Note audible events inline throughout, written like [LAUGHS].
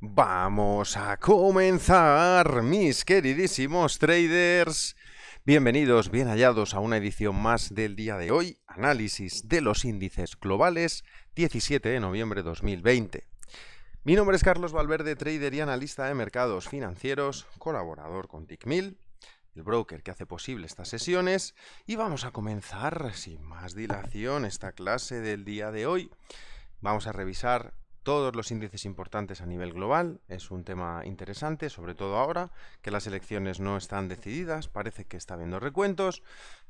Vamos a comenzar, mis queridísimos traders. Bienvenidos, bien hallados a una edición más del día de hoy, análisis de los índices globales, 17 de noviembre 2020. Mi nombre es Carlos Valverde, trader y analista de mercados financieros, colaborador con TICMIL, el broker que hace posible estas sesiones, y vamos a comenzar sin más dilación esta clase del día de hoy. Vamos a revisar todos los índices importantes a nivel global. Es un tema interesante, sobre todo ahora que las elecciones no están decididas. Parece que está habiendo recuentos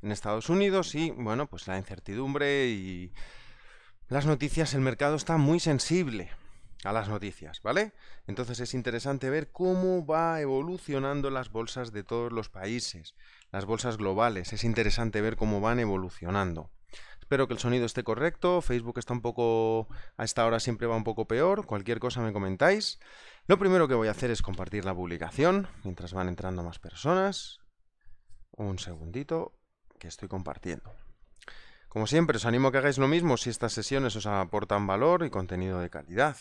en Estados Unidos y, bueno, pues la incertidumbre y las noticias, el mercado está muy sensible a las noticias, ¿vale? Entonces es interesante ver cómo va evolucionando las bolsas de todos los países, las bolsas globales, es interesante ver cómo van evolucionando. Espero que el sonido esté correcto. Facebook está un poco, a esta hora siempre va un poco peor. Cualquier cosa me comentáis. Lo primero que voy a hacer es compartir la publicación mientras van entrando más personas. Un segundito que estoy compartiendo. Como siempre, os animo a que hagáis lo mismo si estas sesiones os aportan valor y contenido de calidad.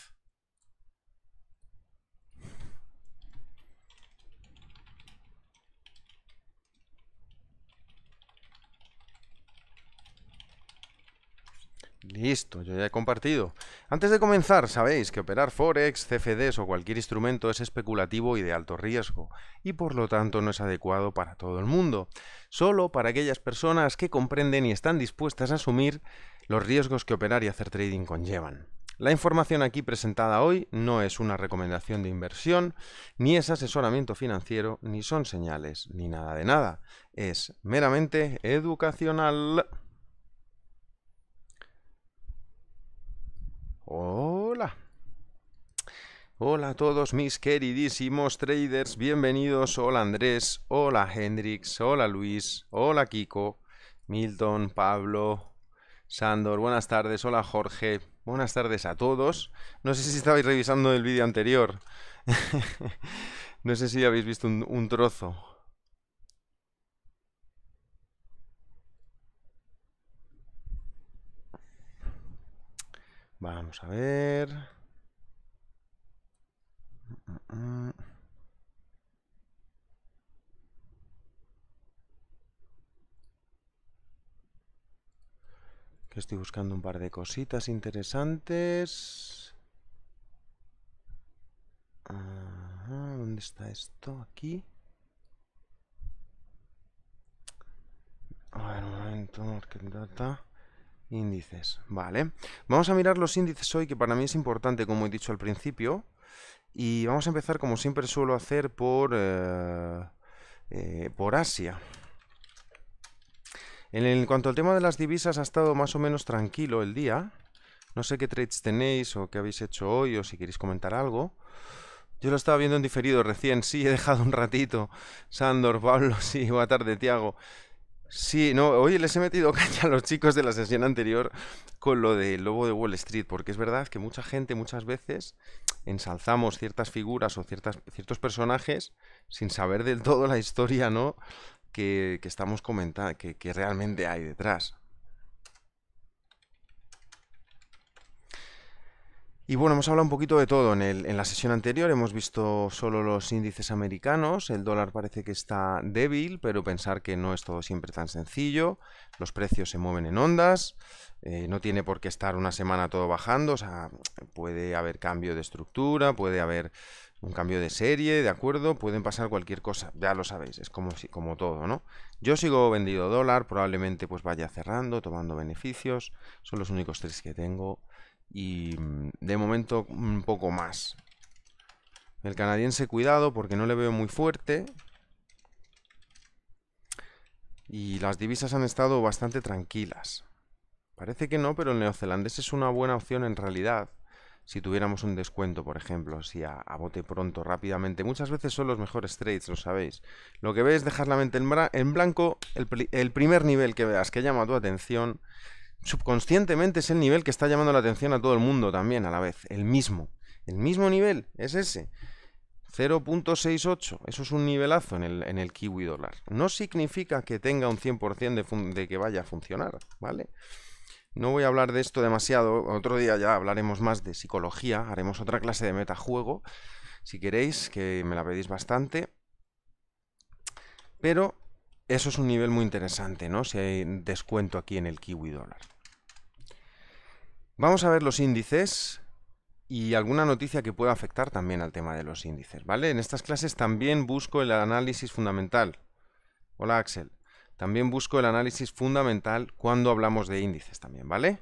Listo, yo ya he compartido. Antes de comenzar, sabéis que operar Forex, CFDs o cualquier instrumento es especulativo y de alto riesgo, y por lo tanto no es adecuado para todo el mundo, solo para aquellas personas que comprenden y están dispuestas a asumir los riesgos que operar y hacer trading conllevan. La información aquí presentada hoy no es una recomendación de inversión, ni es asesoramiento financiero, ni son señales, ni nada de nada. Es meramente educacional. Hola. Hola a todos mis queridísimos traders, bienvenidos. Hola Andrés, hola Hendrix, hola Luis, hola Kiko, Milton, Pablo, Sandor, buenas tardes, hola Jorge, buenas tardes a todos. No sé si estabais revisando el vídeo anterior. [LAUGHS] no sé si habéis visto un, un trozo. Vamos a ver. Que estoy buscando un par de cositas interesantes. ¿Dónde está esto? Aquí. A ver, un momento, market data. Índices, vale. Vamos a mirar los índices hoy, que para mí es importante, como he dicho al principio. Y vamos a empezar, como siempre suelo hacer, por, eh, eh, por Asia. En, cuanto al tema de las divisas, ha estado más o menos tranquilo el día. No sé qué trades tenéis o qué habéis hecho hoy o si queréis comentar algo. Yo lo estaba viendo en diferido recién, sí, he dejado un ratito. Sandor, Pablo, [LAUGHS] sí, buena tarde, Tiago. Sí, no, oye, les he metido [LAUGHS] caña a los chicos de la sesión anterior con lo del lobo de Wall Street, porque es verdad que mucha gente muchas veces ensalzamos ciertas figuras o ciertas, ciertos personajes sin saber del todo la historia, ¿no? Que, estamos comentando, que realmente hay detrás. Y bueno, hemos hablado un poquito de todo en, la sesión anterior, hemos visto solo los índices americanos, el dólar parece que está débil, pero pensar que no es todo siempre tan sencillo, los precios se mueven en ondas, eh, no tiene por qué estar una semana todo bajando, o sea, puede haber cambio de estructura, puede haber un cambio de serie, ¿de acuerdo? Pueden pasar cualquier cosa, ya lo sabéis, es como, como todo, ¿no? Yo sigo vendido dólar, probablemente pues vaya cerrando, tomando beneficios, son los únicos tres que tengo y mm, de momento un poco más. El canadiense cuidado porque no le veo muy fuerte. Y las divisas han estado bastante tranquilas. Parece que no, pero el neozelandés es una buena opción en realidad. Si tuviéramos un descuento, por ejemplo, si a, bote pronto, rápidamente. Muchas veces son los mejores trades, lo sabéis. Lo que veis es dejar la mente en, blanco el, el primer nivel que veas que llama tu atención subconscientemente es el nivel que está llamando la atención a todo el mundo también a la vez, el mismo. El mismo nivel es ese. 0.68, eso es un nivelazo en el, kiwi dólar. No significa que tenga un 100% de, de que vaya a funcionar, ¿vale? No voy a hablar de esto demasiado, otro día ya hablaremos más de psicología, haremos otra clase de metajuego, si queréis, que me la pedís bastante. Pero eso es un nivel muy interesante, ¿no? Si hay descuento aquí en el kiwi dólar. Vamos a ver los índices y alguna noticia que pueda afectar también al tema de los índices, ¿vale? En estas clases también busco el análisis fundamental. Hola, Axel. También busco el análisis fundamental cuando hablamos de índices también, ¿vale?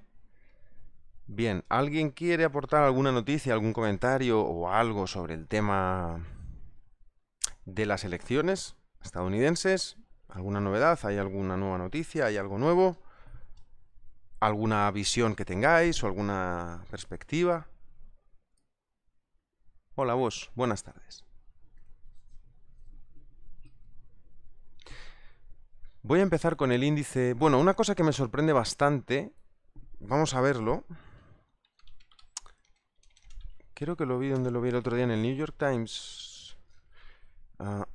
Bien, ¿alguien quiere aportar alguna noticia, algún comentario o algo sobre el tema de las elecciones estadounidenses? ¿Alguna novedad? ¿Hay alguna nueva noticia? ¿Hay algo nuevo? ¿Alguna visión que tengáis o alguna perspectiva? Hola vos, buenas tardes. Voy a empezar con el índice... Bueno, una cosa que me sorprende bastante, vamos a verlo. Creo que lo vi donde lo vi el otro día en el New York Times. Ah,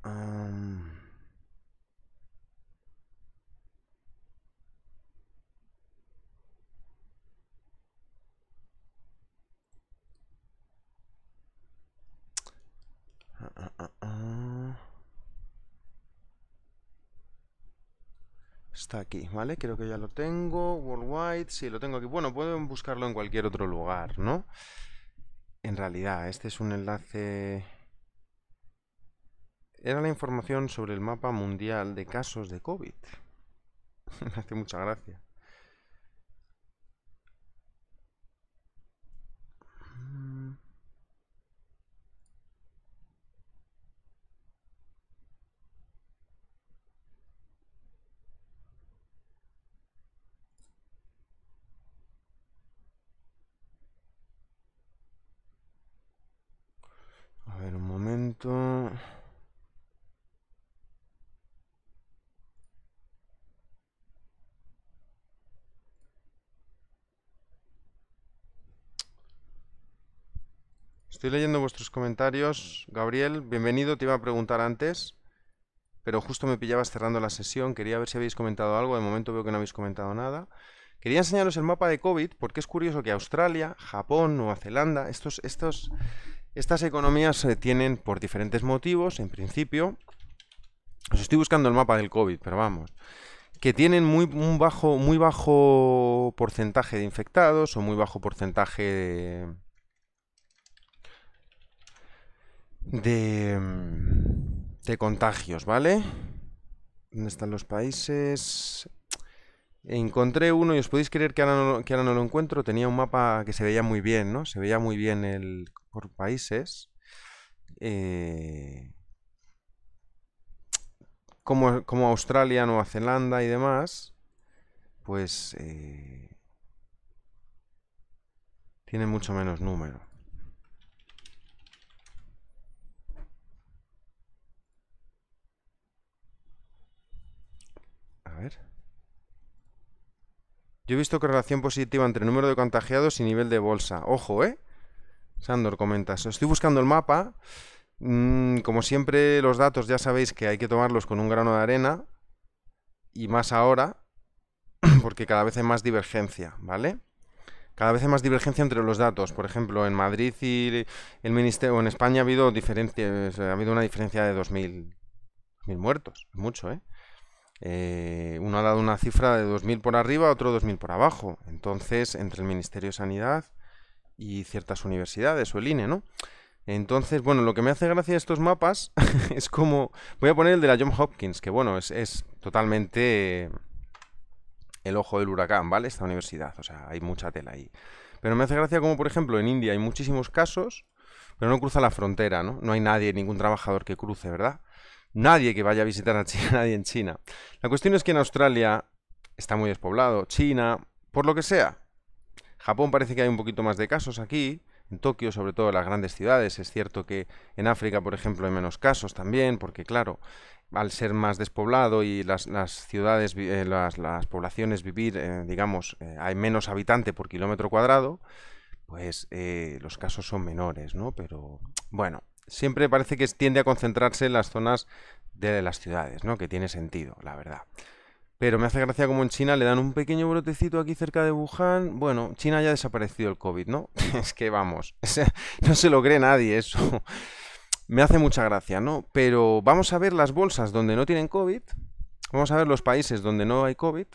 Ah, ah, ah, Está aquí, ¿vale? Creo que ya lo tengo. Worldwide, sí, lo tengo aquí. Bueno, pueden buscarlo en cualquier otro lugar, ¿no? En realidad, este es un enlace... Era la información sobre el mapa mundial de casos de COVID. [LAUGHS] Me hace mucha gracia. Estoy leyendo vuestros comentarios. Gabriel, bienvenido. Te iba a preguntar antes, pero justo me pillabas cerrando la sesión. Quería ver si habéis comentado algo. De momento veo que no habéis comentado nada. Quería enseñaros el mapa de COVID porque es curioso que Australia, Japón, Nueva Zelanda, estos, estos, estas economías se tienen por diferentes motivos, en principio. Os estoy buscando el mapa del COVID, pero vamos que tienen muy, un bajo, muy bajo porcentaje de infectados o muy bajo porcentaje de, Mm, de, contagios, ¿vale? ¿Dónde están los países? Encontré uno y os podéis creer que ahora, no, lo encuentro. Tenía un mapa que se veía muy bien, ¿no? Se veía muy bien el por países. Eh, como, como, Australia, Nueva Zelanda y demás, pues eh, tiene mucho menos número. ver. Yo he visto correlación positiva entre número de contagiados y nivel de bolsa. Ojo, ¿eh? Sandor, comentas. Estoy buscando el mapa. Mm, como siempre, los datos ya sabéis que hay que tomarlos con un grano de arena. Y más ahora, [CLEARS THROAT] porque cada vez hay más divergencia, ¿vale? Cada vez hay más divergencia entre los datos. Por ejemplo, en Madrid y el Ministerio, en España ha habido, diferencia. ha habido una diferencia de 2.000 mil muertos. Mucho, ¿eh? Eh, uno ha dado una cifra de 2.000 por arriba, otro 2.000 por abajo. Entonces, entre el Ministerio de Sanidad y ciertas universidades o el INE, ¿no? Entonces, bueno, lo que me hace gracia de estos mapas [LAUGHS] es como... Voy a poner el de la John Hopkins, que bueno, es, es totalmente el ojo del huracán, ¿vale? Esta universidad, o sea, hay mucha tela ahí. Pero me hace gracia como, por ejemplo, en India hay muchísimos casos, pero no cruza la frontera, ¿no? No hay nadie, ningún trabajador que cruce, ¿verdad? nadie que vaya a visitar a China, [LAUGHS] nadie en China. La cuestión es que en Australia está muy despoblado, China, por lo que sea. Japón parece que hay un poquito más de casos aquí, en Tokio, sobre todo las grandes ciudades. Es cierto que en África, por ejemplo, hay menos casos también, porque claro, al ser más despoblado y las, ciudades, eh, las, poblaciones vivir, eh, digamos, eh, hay menos habitante por kilómetro cuadrado, pues los casos son menores, ¿no? Pero bueno, siempre parece que tiende a concentrarse en las zonas de las ciudades, ¿no? Que tiene sentido, la verdad. Pero me hace gracia como en China le dan un pequeño brotecito aquí cerca de Wuhan. Bueno, China ya ha desaparecido el COVID, ¿no? [LAUGHS] es que vamos, [LAUGHS] no se lo cree nadie eso. me hace mucha gracia, ¿no? Pero vamos a ver las bolsas donde no tienen COVID. Vamos a ver los países donde no hay COVID.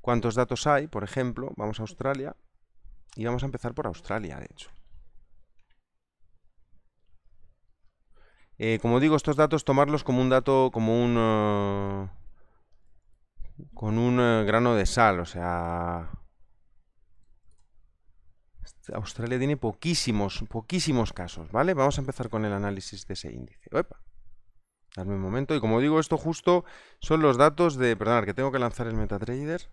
¿Cuántos datos hay? Por ejemplo, vamos a Australia. Y vamos a empezar por Australia, de hecho. Eh, como digo, estos datos tomarlos como un dato, como un... Eh, con un eh, grano de sal, o sea... Este, Australia tiene poquísimos, poquísimos casos, ¿vale? Vamos a empezar con el análisis de ese índice. Opa. un momento. Y como digo, esto justo son los datos de... perdón, que tengo que lanzar el MetaTrader.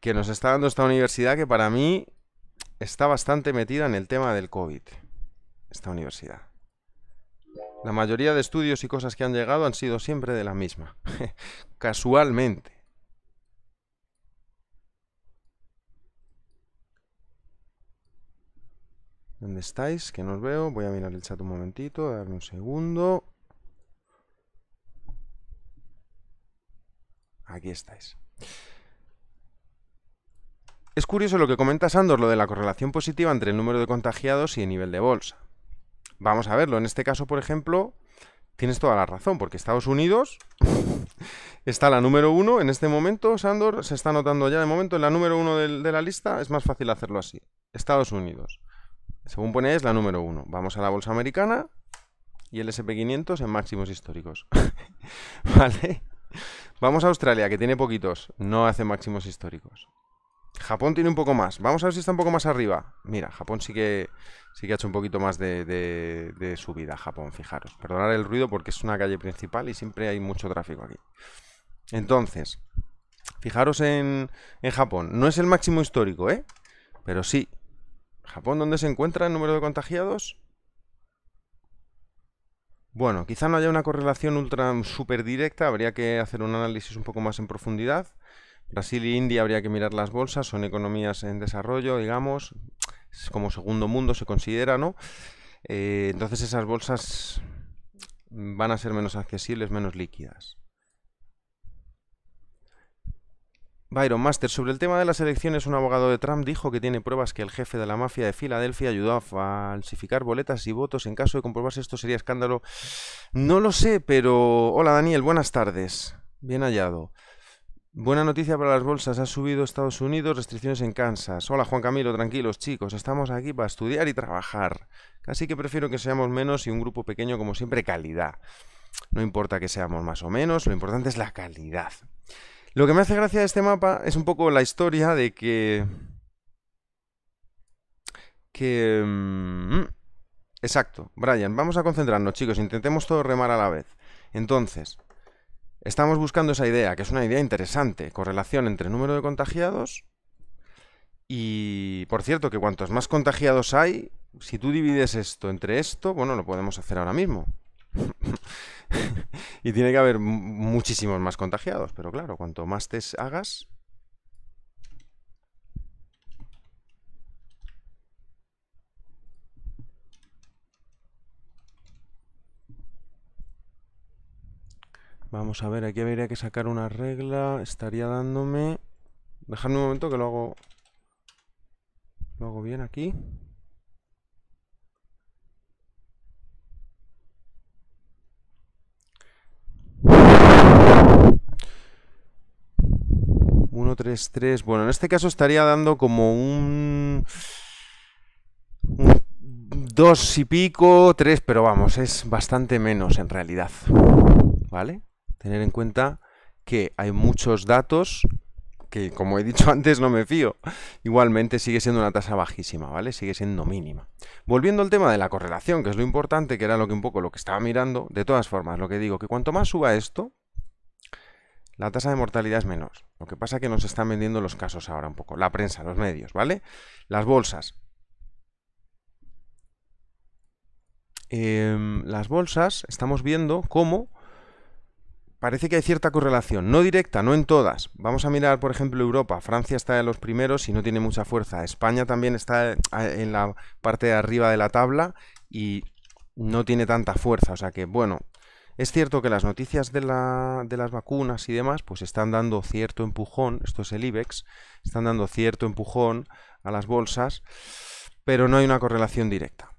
Que nos está dando esta universidad que para mí está bastante metida en el tema del COVID. Esta universidad. La mayoría de estudios y cosas que han llegado han sido siempre de la misma, [LAUGHS] casualmente. ¿Dónde estáis? Que no os veo. Voy a mirar el chat un momentito, darme un segundo. Aquí estáis. Es curioso lo que comenta Andor, lo de la correlación positiva entre el número de contagiados y el nivel de bolsa. Vamos a verlo. En este caso, por ejemplo, tienes toda la razón, porque Estados Unidos [LAUGHS] está la número uno en este momento. Sandor se está anotando ya de momento en la número uno de, la lista. Es más fácil hacerlo así. Estados Unidos. Según pone, es la número uno. Vamos a la bolsa americana y el SP500 en máximos históricos. [LAUGHS] ¿Vale? Vamos a Australia, que tiene poquitos. No hace máximos históricos. Japón tiene un poco más. Vamos a ver si está un poco más arriba. Mira, Japón sí que, ha hecho un poquito más de, de, de subida, Japón, fijaros. Perdonar el ruido porque es una calle principal y siempre hay mucho tráfico aquí. Entonces, fijaros en, en Japón. No es el máximo histórico, ¿eh? Pero sí. Japón, ¿dónde se encuentra el número de contagiados? Bueno, quizá no haya una correlación ultra mm, super directa, habría que hacer un análisis un poco más en profundidad. Brasil y e India habría que mirar las bolsas, son economías en desarrollo, digamos, como segundo mundo se considera, ¿no? Eh, entonces esas bolsas van a ser menos accesibles, menos líquidas. Byron Master, sobre el tema de las elecciones, un abogado de Trump dijo que tiene pruebas que el jefe de la mafia de Filadelfia ayudó a falsificar boletas y votos. En caso de comprobarse esto sería escándalo. No lo sé, pero... Hola Daniel, buenas tardes. Bien hallado. Buena noticia para las bolsas, ha subido Estados Unidos, restricciones en Kansas. Hola Juan Camilo, tranquilos chicos, estamos aquí para estudiar y trabajar. Casi que prefiero que seamos menos y un grupo pequeño como siempre calidad. No importa que seamos más o menos, lo importante es la calidad. Lo que me hace gracia de este mapa es un poco la historia de que... Que... Mm, exacto, Brian, vamos a concentrarnos chicos, intentemos todo remar a la vez. Entonces, Estamos buscando esa idea, que es una idea interesante, correlación entre número de contagiados y, por cierto, que cuantos más contagiados hay, si tú divides esto entre esto, bueno, lo podemos hacer ahora mismo. [LAUGHS] y tiene que haber muchísimos más contagiados, pero claro, cuanto más test hagas, Vamos a ver, aquí habría que sacar una regla. Estaría dándome... Dejadme un momento que lo hago... Lo hago bien aquí. 1, 3, 3... Bueno, en este caso estaría dando como un dos y pico, tres, pero vamos, es bastante menos en realidad. ¿Vale? tener en cuenta que hay muchos datos que, como he dicho [LAUGHS] antes, no me fío. Igualmente sigue siendo una tasa bajísima, ¿vale? Sigue siendo mínima. Volviendo al tema de la correlación, que es lo importante, que era lo que un poco lo que estaba mirando, de todas formas, lo que digo, que cuanto más suba esto, la tasa de mortalidad es menor. Lo que pasa es que nos están vendiendo los casos ahora un poco. La prensa, los medios, ¿vale? Las bolsas. Em, las bolsas, estamos viendo cómo parece que hay cierta correlación, no directa, no en todas. Vamos a mirar, por ejemplo, Europa. Francia está en los primeros y no tiene mucha fuerza. España también está ah, en la parte de arriba de la tabla y no tiene tanta fuerza. O sea que, bueno, es cierto que las noticias de, de las vacunas y demás, pues están dando cierto empujón, esto es el IBEX, están dando cierto empujón a las bolsas, pero no hay una correlación directa.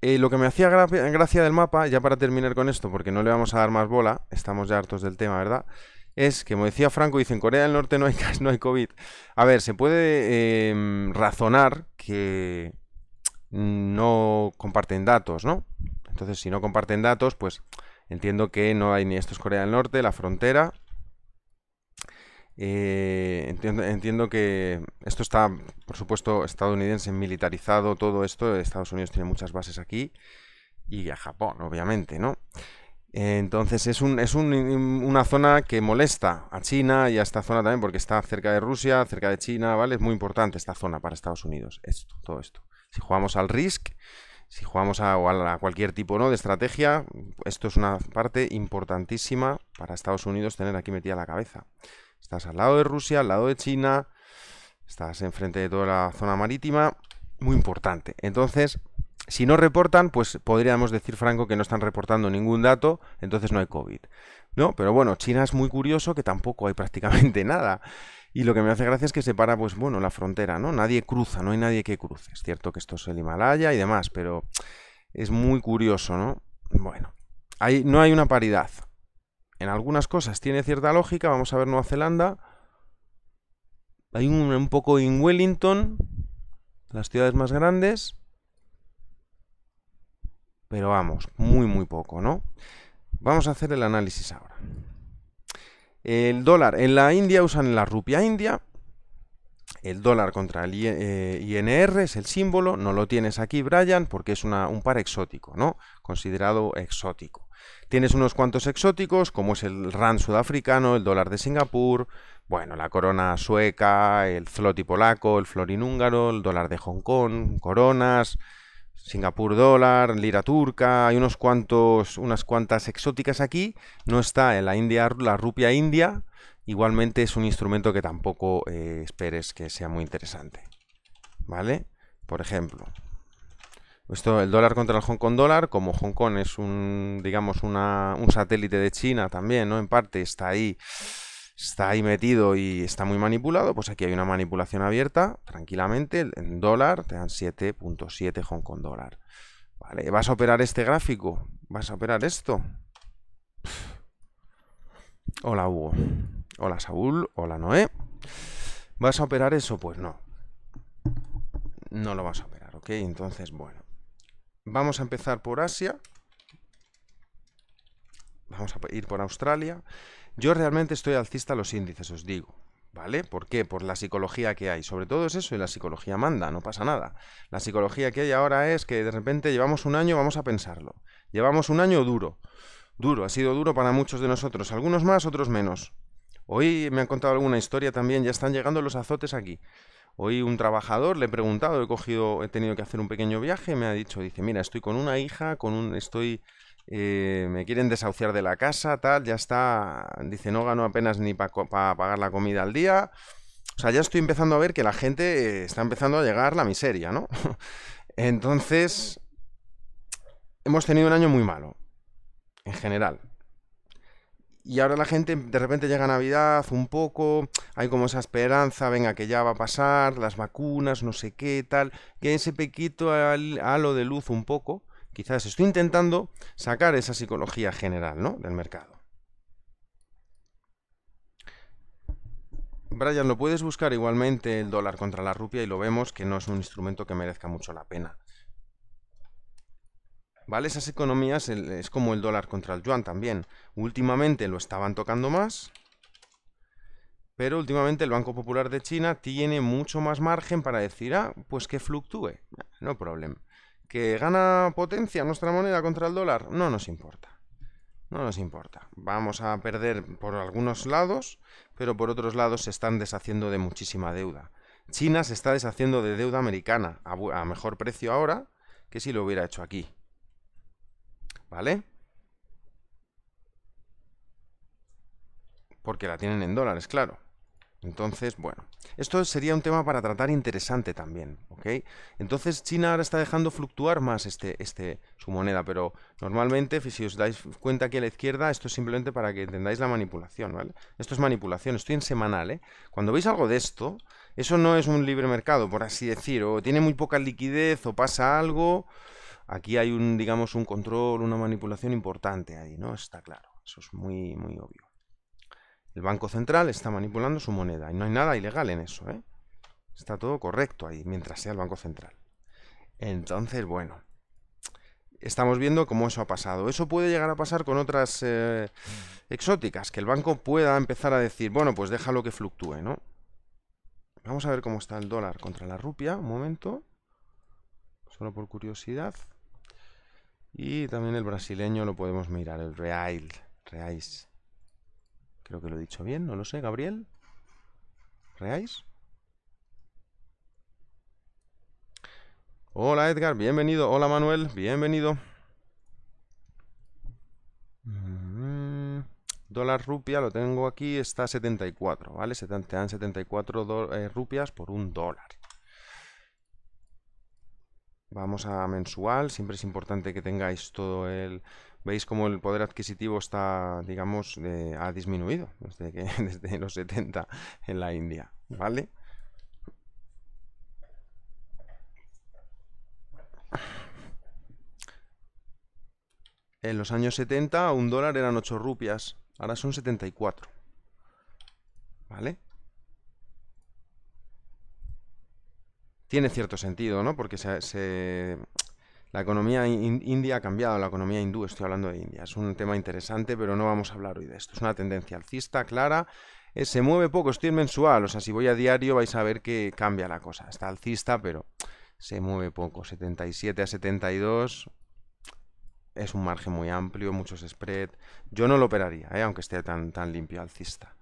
Eh, lo que me hacía gracia del mapa, ya para terminar con esto, porque no le vamos a dar más bola, estamos ya hartos del tema, ¿verdad? Es que, como decía Franco, dice, en Corea del Norte no hay, [LAUGHS] no hay COVID. A ver, se puede em, razonar que no comparten datos, ¿no? Entonces, si no comparten datos, pues entiendo que no hay ni esto es Corea del Norte, la frontera, eh, entiendo, entiendo, que esto está, por supuesto, estadounidense militarizado, todo esto. Estados Unidos tiene muchas bases aquí y a Japón, obviamente, ¿no? entonces es, un, es un, una zona que molesta a China y a esta zona también, porque está cerca de Rusia, cerca de China, ¿vale? Es muy importante esta zona para Estados Unidos, esto, todo esto. Si jugamos al Risk, si jugamos a, cualquier tipo ¿no? de estrategia, esto es una parte importantísima para Estados Unidos tener aquí metida la cabeza. Estás al lado de Rusia, al lado de China, estás enfrente de toda la zona marítima, muy importante. Entonces, si no reportan, pues podríamos decir, Franco, que no están reportando ningún dato, entonces no hay COVID. No, pero bueno, China es muy curioso que tampoco hay [LAUGHS] prácticamente nada. Y lo que me hace gracia es que se para, pues bueno, la frontera, ¿no? Nadie cruza, no hay nadie que cruce. Es cierto que esto es el Himalaya y demás, pero es muy curioso, ¿no? Bueno, ahí no hay una paridad en algunas cosas tiene cierta lógica. Vamos a ver Nueva Zelanda. Hay un, poco en Wellington, las ciudades más grandes. Pero vamos, muy, muy poco, ¿no? Vamos a hacer el análisis ahora. El dólar. En la India usan la rupia india. El dólar contra el INR eh, es el símbolo. No lo tienes aquí, Brian, porque es un par exótico, ¿no? Considerado exótico. Tienes unos cuantos exóticos, como es el rand sudafricano, el dólar de Singapur, bueno, la corona sueca, el zloty polaco, el florín húngaro, el dólar de Hong Kong, coronas, Singapur dólar, lira turca, hay unos cuantos, unas cuantas exóticas aquí. No está en la India, la rupia india. Igualmente es un instrumento que tampoco eh, esperes que sea muy interesante. ¿Vale? Por ejemplo, esto, el dólar contra el Hong Kong dólar, como Hong Kong es un, digamos, una, un satélite de China también, ¿no? En parte está ahí, está ahí metido y está muy manipulado, pues aquí hay una manipulación abierta, tranquilamente, en dólar te dan 7.7 Hong Kong dólar. Vale, ¿vas a operar este gráfico? ¿Vas a operar esto? Hola Hugo, hola Saúl, hola Noé. ¿Vas a operar eso? Pues no. No lo vas a operar, ¿ok? Entonces, bueno. Vamos a empezar por Asia. Vamos a ir por Australia. Yo realmente estoy alcista a los índices, os digo. ¿Vale? ¿Por qué? Por la psicología que hay. Sobre todo es eso, y la psicología manda, no pasa nada. La psicología que hay ahora es que de repente llevamos un año, vamos a pensarlo. Llevamos un año duro. Duro, ha sido duro para muchos de nosotros. Algunos más, otros menos. Hoy me han contado alguna historia también, ya están llegando los azotes aquí. Hoy un trabajador le he preguntado, he cogido, he tenido que hacer un pequeño viaje, me ha dicho, dice, mira, estoy con una hija, con un, estoy, eh, me quieren desahuciar de la casa, tal, ya está, dice, no gano apenas ni para pagar la comida al día. O sea, ya estoy empezando a ver que la gente está empezando a llegar la miseria, ¿no? [LAUGHS] Entonces, hemos tenido un año muy malo, en general y ahora la gente de repente llega Navidad un poco, hay como esa esperanza, venga, que ya va a pasar, las vacunas, no sé qué, tal, que ese pequito halo de luz un poco, quizás estoy intentando sacar esa psicología general, ¿no? Del mercado. Brian, lo puedes buscar igualmente el dólar contra la rupia y lo vemos que no es un instrumento que merezca mucho la pena. ¿Vale? Esas economías es como el dólar contra el yuan también. Últimamente lo estaban tocando más, pero últimamente el Banco Popular de China tiene mucho más margen para decir, ah, pues que fluctúe, no problema. ¿Que gana potencia nuestra moneda contra el dólar? No nos importa. No nos importa. Vamos a perder por algunos lados, pero por otros lados se están deshaciendo de muchísima deuda. China se está deshaciendo de deuda americana a mejor precio ahora que si lo hubiera hecho aquí. ¿Vale? Porque la tienen en dólares, claro. Entonces, bueno, esto sería un tema para tratar interesante también, ¿ok? Entonces China ahora está dejando fluctuar más este, este, su moneda, pero normalmente, si os dais cuenta aquí a la izquierda, esto es simplemente para que entendáis la manipulación, ¿vale? Esto es manipulación, estoy en semanal, ¿eh? Cuando veis algo de esto, eso no es un libre mercado, por así decir, o tiene muy poca liquidez, o pasa algo, aquí hay un, digamos, un control, una manipulación importante ahí, ¿no? Está claro, eso es muy, muy obvio. El Banco Central está manipulando su moneda y no hay nada ilegal en eso, ¿eh? Está todo correcto ahí, mientras sea el Banco Central. Entonces, bueno, estamos viendo cómo eso ha pasado. Eso puede llegar a pasar con otras eh, exóticas, que el banco pueda empezar a decir, bueno, pues déjalo que fluctúe, ¿no? Vamos a ver cómo está el dólar contra la rupia, un momento. Solo por curiosidad. Y también el brasileño lo podemos mirar, el Real. Reais. Creo que lo he dicho bien, no lo sé, Gabriel. ¿Reais? Hola Edgar, bienvenido. Hola Manuel, bienvenido. Mm, dólar rupia, lo tengo aquí, está a 74, ¿vale? Se dan 74 eh, rupias por un dólar. Vamos a mensual, siempre es importante que tengáis todo el... Veis como el poder adquisitivo está, digamos, eh, ha disminuido [LAUGHS] desde, desde los 70 en la India, ¿vale? En los años 70 un dólar eran 8 rupias, ahora son 74. ¿Vale? tiene cierto sentido, ¿no? Porque la economía india ha cambiado, la economía hindú, estoy hablando de India. Es un tema interesante, pero no vamos a hablar hoy de esto. Es una tendencia alcista clara. Eh, se mueve poco, estoy mensual, o sea, si voy a diario vais a ver que cambia la cosa. Está alcista, pero se mueve poco. 77 a 72 es un margen muy amplio, muchos spread. Yo no lo operaría, eh, aunque esté tan, tan limpio alcista.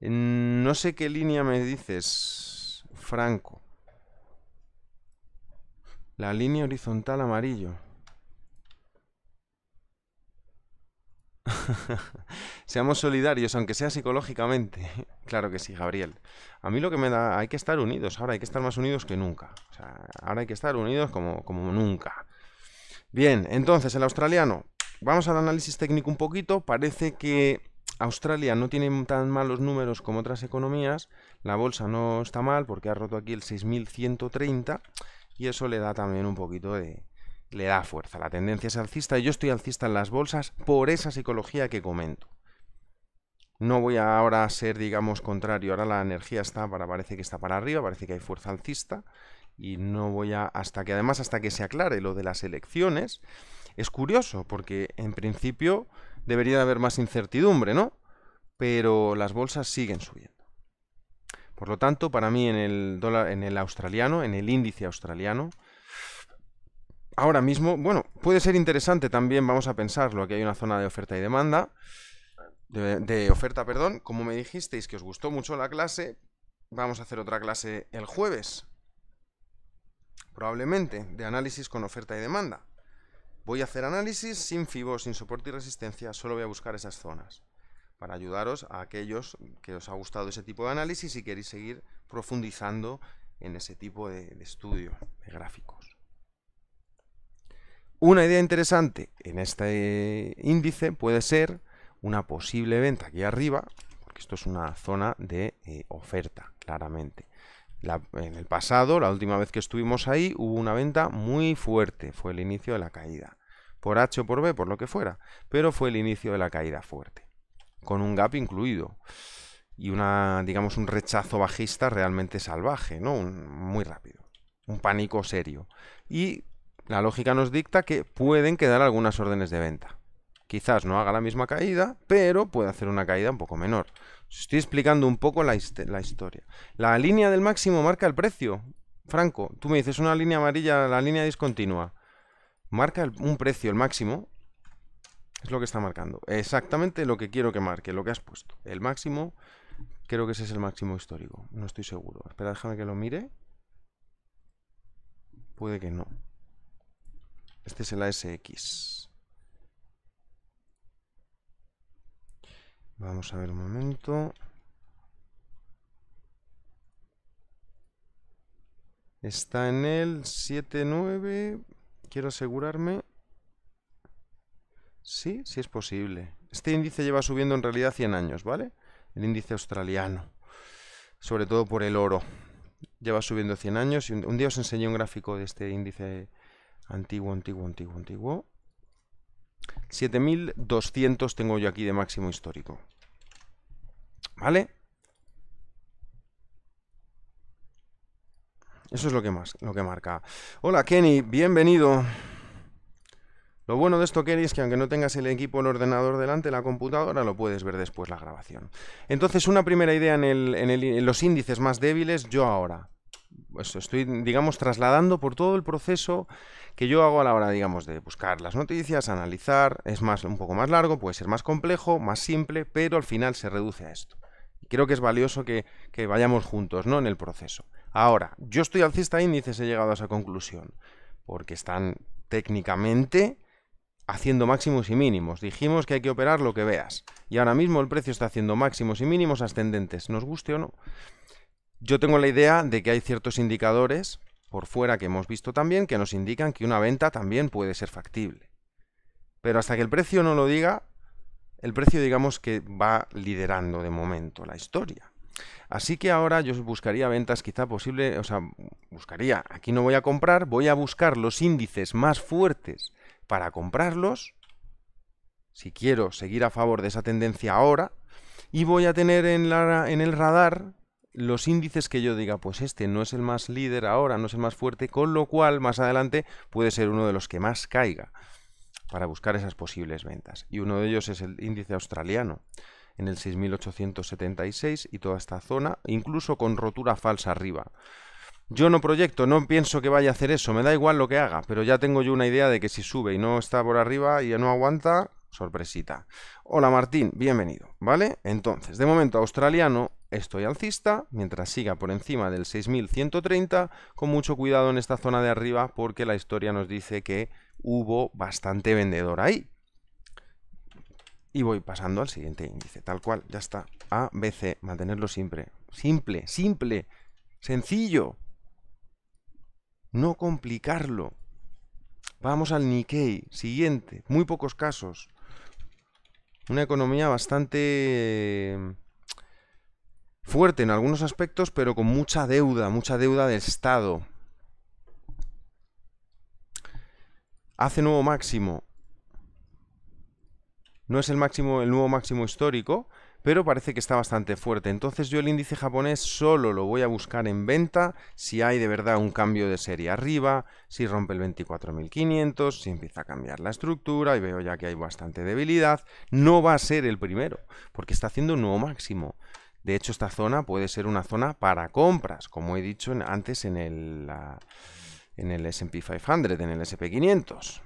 Mm, no sé qué línea me dices, Franco. La línea horizontal amarillo. [LAUGHS] Seamos solidarios, aunque sea psicológicamente. [LAUGHS] claro que sí, Gabriel. A mí lo que me da... Hay que estar unidos, ahora hay que estar más unidos que nunca. ahora hay que estar unidos como, como nunca. Bien, entonces, el australiano. Vamos al análisis técnico un poquito. Parece que Australia no tiene tan malos números como otras economías, la bolsa no está mal porque ha roto aquí el 6130 y eso le da también un poquito de... le da fuerza, la tendencia es alcista y yo estoy alcista en las bolsas por esa psicología que comento. No voy ahora a ser, digamos, contrario, ahora la energía está para, parece que está para arriba, parece que hay fuerza alcista y no voy a... hasta que además, hasta que se aclare lo de las elecciones, es curioso porque en principio debería haber más incertidumbre, ¿no? Pero las bolsas siguen subiendo. Por lo tanto, para mí en el dólar, en el australiano, en el índice australiano, ahora mismo, bueno, puede ser interesante también, vamos a pensarlo, aquí hay una zona de oferta y demanda, de, de, oferta, perdón, como me dijisteis que os gustó mucho la clase, vamos a hacer otra clase el jueves, probablemente, de análisis con oferta y demanda. Voy a hacer análisis sin FIBO, sin soporte y resistencia, solo voy a buscar esas zonas para ayudaros a aquellos que os ha gustado ese tipo de análisis y queréis seguir profundizando en ese tipo de, estudio de gráficos. Una idea interesante en este índice puede ser una posible venta aquí arriba, porque esto es una zona de eh, oferta, claramente. en el pasado, la última vez que estuvimos ahí, hubo una venta muy fuerte, fue el inicio de la caída por H o por B, por lo que fuera, pero fue el inicio de la caída fuerte, con un gap incluido y una, digamos, un rechazo bajista realmente salvaje, ¿no? muy rápido, un pánico serio. Y la lógica nos dicta que pueden quedar algunas órdenes de venta. Quizás no haga la misma caída, pero puede hacer una caída un poco menor. estoy explicando un poco la, la historia. La línea del máximo marca el precio. Franco, tú me dices una línea amarilla, la línea discontinua. Marca un precio, el máximo. Es lo que está marcando. Exactamente lo que quiero que marque, lo que has puesto. El máximo, creo que ese es el máximo histórico. No estoy seguro. Espera, déjame que lo mire. Puede que no. Este es el ASX. Vamos a ver un momento. Está en el 7.9... Quiero asegurarme... Sí, sí es posible. Este índice lleva subiendo en realidad 100 años, ¿vale? El índice australiano. Sobre todo por el oro. Lleva subiendo 100 años. Y un día os enseñé un gráfico de este índice antiguo, antiguo, antiguo, antiguo. 7200 tengo yo aquí de máximo histórico. ¿Vale? Eso es lo que más, lo que marca. Hola Kenny, bienvenido. Lo bueno de esto, Kenny, es que aunque no tengas el equipo, el ordenador delante, la computadora, lo puedes ver después la grabación. Entonces, una primera idea en, el, en, el, los índices más débiles, yo ahora. Pues estoy, digamos, trasladando por todo el proceso que yo hago a la hora, digamos, de buscar las noticias, analizar. Es más, un poco más largo, puede ser más complejo, más simple, pero al final se reduce a esto. Creo que es valioso que, que vayamos juntos, ¿no? En el proceso. Ahora, yo estoy alcista cista índices, he llegado a esa conclusión, porque están técnicamente haciendo máximos y mínimos. Dijimos que hay que operar lo que veas. Y ahora mismo el precio está haciendo máximos y mínimos ascendentes, nos guste o no. Yo tengo la idea de que hay ciertos indicadores por fuera que hemos visto también que nos indican que una venta también puede ser factible. Pero hasta que el precio no lo diga, el precio digamos que va liderando de momento la historia. Así que ahora yo buscaría ventas quizá posible, o sea, buscaría, aquí no voy a comprar, voy a buscar los índices más fuertes para comprarlos, si quiero seguir a favor de esa tendencia ahora, y voy a tener en, en el radar los índices que yo diga, pues este no es el más líder ahora, no es el más fuerte, con lo cual más adelante puede ser uno de los que más caiga para buscar esas posibles ventas. Y uno de ellos es el índice australiano en el 6876 y toda esta zona, incluso con rotura falsa arriba. Yo no proyecto, no pienso que vaya a hacer eso, me da igual lo que haga, pero ya tengo yo una idea de que si sube y no está por arriba y no aguanta, sorpresita. Hola Martín, bienvenido, ¿vale? Entonces, de momento australiano estoy alcista, mientras siga por encima del 6130, con mucho cuidado en esta zona de arriba porque la historia nos dice que hubo bastante vendedor ahí y voy pasando al siguiente índice, tal cual, ya está. A, B, C, mantenerlo siempre. Simple, simple, sencillo. No complicarlo. Vamos al Nikkei, siguiente, muy pocos casos. Una economía bastante eh, fuerte en algunos aspectos, pero con mucha deuda, mucha deuda del Estado. Hace nuevo máximo, no es el, nuevo máximo histórico, pero parece que está bastante fuerte. Entonces yo el índice japonés solo lo voy a buscar en venta si hay de verdad un cambio de serie arriba, si rompe el 24.500, si empieza a cambiar la estructura y veo ya que hay bastante debilidad. No va a ser el primero, porque está haciendo un nuevo máximo. De hecho, esta zona puede ser una zona para compras, como he dicho antes en el, en el S&P 500, en el S&P 500.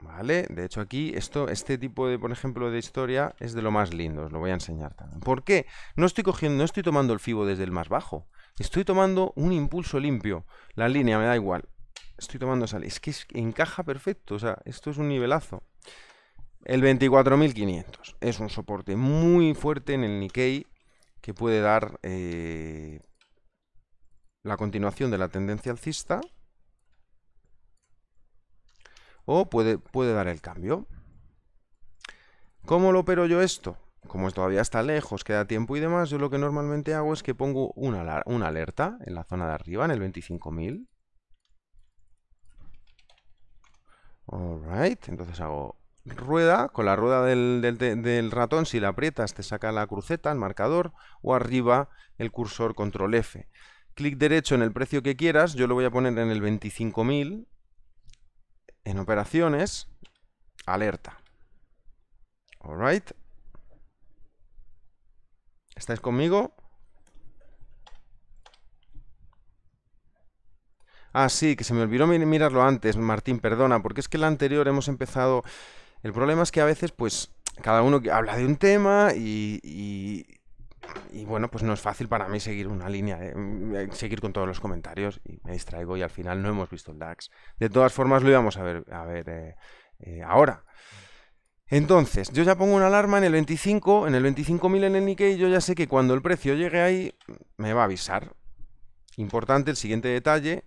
¿Vale? De hecho aquí, esto, este tipo de, por ejemplo, de historia es de lo más lindo, os lo voy a enseñar también. ¿Por qué? No estoy, cogiendo, no estoy tomando el FIBO desde el más bajo, estoy tomando un impulso limpio. La línea me da igual, estoy tomando esa Es que encaja perfecto, o sea, esto es un nivelazo. El 24.500 es un soporte muy fuerte en el Nikkei que puede dar eh, la continuación de la tendencia alcista o puede, puede dar el cambio. ¿Cómo lo opero yo esto? Como todavía está lejos, queda tiempo y demás, yo lo que normalmente hago es que pongo una, alerta en la zona de arriba, en el 25.000. Alright, entonces hago rueda, con la rueda del, del, ratón, si la aprietas te saca la cruceta, el marcador, o arriba el cursor control F. Clic derecho en el precio que quieras, yo lo voy a poner en el 25.000 en operaciones, alerta. Alright. ¿Estáis conmigo? Ah, sí, que se me olvidó mirarlo antes, Martín, perdona, porque es que la anterior hemos empezado... El problema es que a veces, pues, cada uno habla de un tema y, y bueno, pues no es fácil para mí seguir una línea, eh, mm, eh, seguir con todos los comentarios y me distraigo y al final no hemos visto el DAX. De todas formas lo íbamos a ver, eh, ahora. Entonces, yo ya pongo una alarma en el 25, en el 25.000 en el Nikkei, yo ya sé que cuando el precio llegue ahí me va a avisar. Importante el siguiente detalle.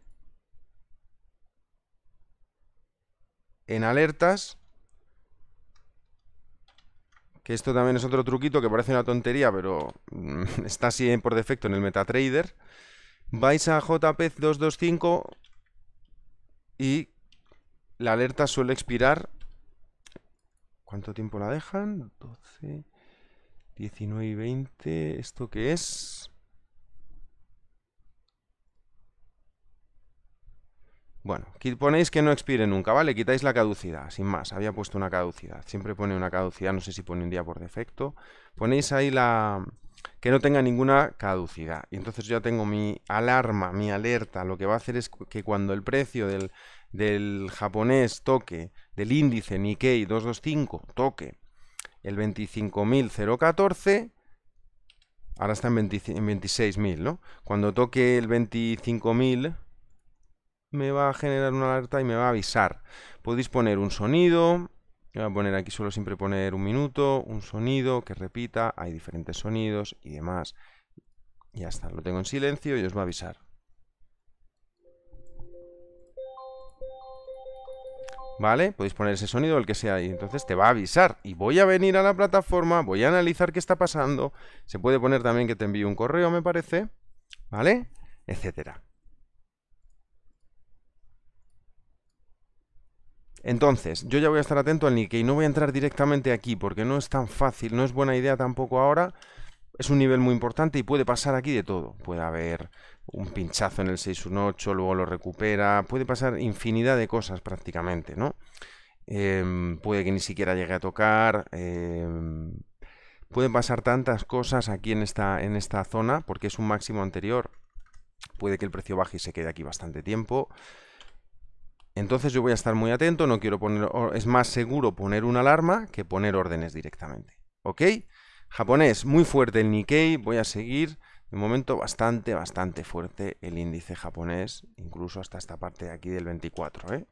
En alertas, que esto también es otro truquito que parece una tontería, pero mm, [LAUGHS] está así por defecto en el MetaTrader, vais a jp 225 e y la alerta suele expirar. ¿Cuánto tiempo la dejan? 12, 19 y 20. ¿Esto qué es? Bueno, ponéis que no expire nunca, ¿vale? Quitáis la caducidad, sin más. Había puesto una caducidad. Siempre pone una caducidad, no sé si pone un día por defecto. Ponéis ahí la... que no tenga ninguna caducidad. Y entonces yo tengo mi alarma, mi alerta. Lo que va a hacer es que cuando el precio del, japonés toque, del índice Nikkei 225 toque el 25.014... Ahora está en 26.000, ¿no? Cuando toque el 25.000 me va a generar una alerta y me va a avisar. Podéis poner un sonido, voy a poner aquí suelo siempre poner un minuto, un sonido que repita, hay diferentes sonidos y demás. Ya está, lo tengo en silencio y os va a avisar. ¿Vale? Podéis poner ese sonido, el que sea, y entonces te va a avisar. Y voy a venir a la plataforma, voy a analizar qué está pasando. Se puede poner también que te envíe un correo, me parece. ¿Vale? Etcétera. Entonces, yo ya voy a estar atento al y no voy a entrar directamente aquí porque no es tan fácil, no es buena idea tampoco ahora. Es un nivel muy importante y puede pasar aquí de todo. Puede haber un pinchazo en el 618, luego lo recupera, puede pasar infinidad de cosas prácticamente, ¿no? Em, puede que ni siquiera llegue a tocar, em, puede pueden pasar tantas cosas aquí en esta, en esta zona porque es un máximo anterior. Puede que el precio baje y se quede aquí bastante tiempo. Entonces yo voy a estar muy atento, no quiero poner, es más seguro poner una alarma que poner órdenes directamente. ¿Ok? Japonés, muy fuerte el Nikkei, voy a seguir. De momento bastante, bastante fuerte el índice japonés, incluso hasta esta parte de aquí del 24. ¿eh?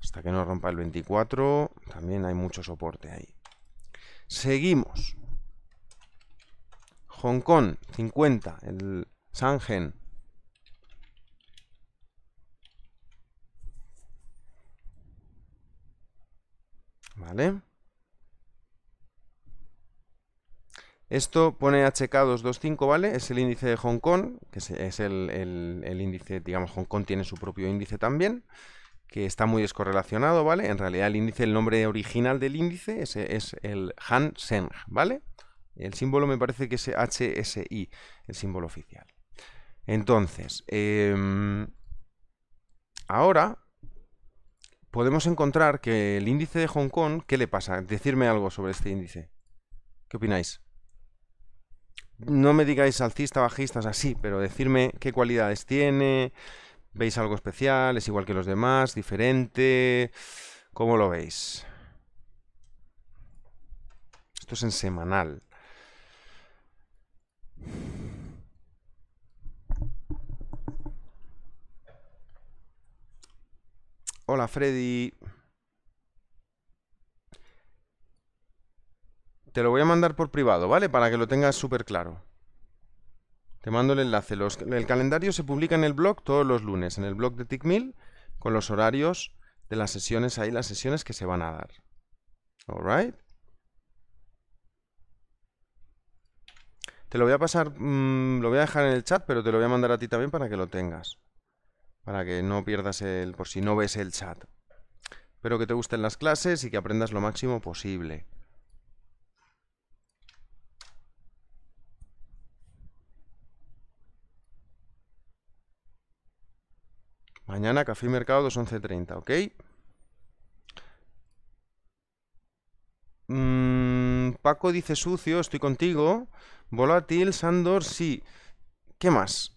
Hasta que no rompa el 24, también hay mucho soporte ahí. Seguimos. Hong Kong, 50, el Sangen, ¿Vale? Esto pone HK225, ¿vale? Es el índice de Hong Kong, que es el, índice, digamos, Hong Kong tiene su propio índice también, que está muy descorrelacionado, ¿vale? En realidad el índice, el nombre original del índice es, el Han Seng, ¿vale? El símbolo me parece que es HSI, el símbolo oficial. Entonces, em, ahora podemos encontrar que el índice de Hong Kong, ¿qué le pasa? Decirme algo sobre este índice. ¿Qué opináis? No me digáis alcista, bajistas, así, pero decirme qué cualidades tiene, veis algo especial, es igual que los demás, diferente, ¿cómo lo veis? Esto es en semanal. Hola Freddy. Te lo voy a mandar por privado, ¿vale? Para que lo tengas súper claro. Te mando el enlace. el calendario se publica en el blog todos los lunes, en el blog de TICMIL, con los horarios de las sesiones ahí, las sesiones que se van a dar. ¿Alright? Te lo voy a pasar, mm, lo voy a dejar en el chat, pero te lo voy a mandar a ti también para que lo tengas para que no pierdas el, por si no ves el chat. Espero que te gusten las clases y que aprendas lo máximo posible. Mañana Café y Mercado 2.11.30, ¿ok? Mm, Paco dice sucio, estoy contigo. Volátil, Sandor, sí. ¿Qué más?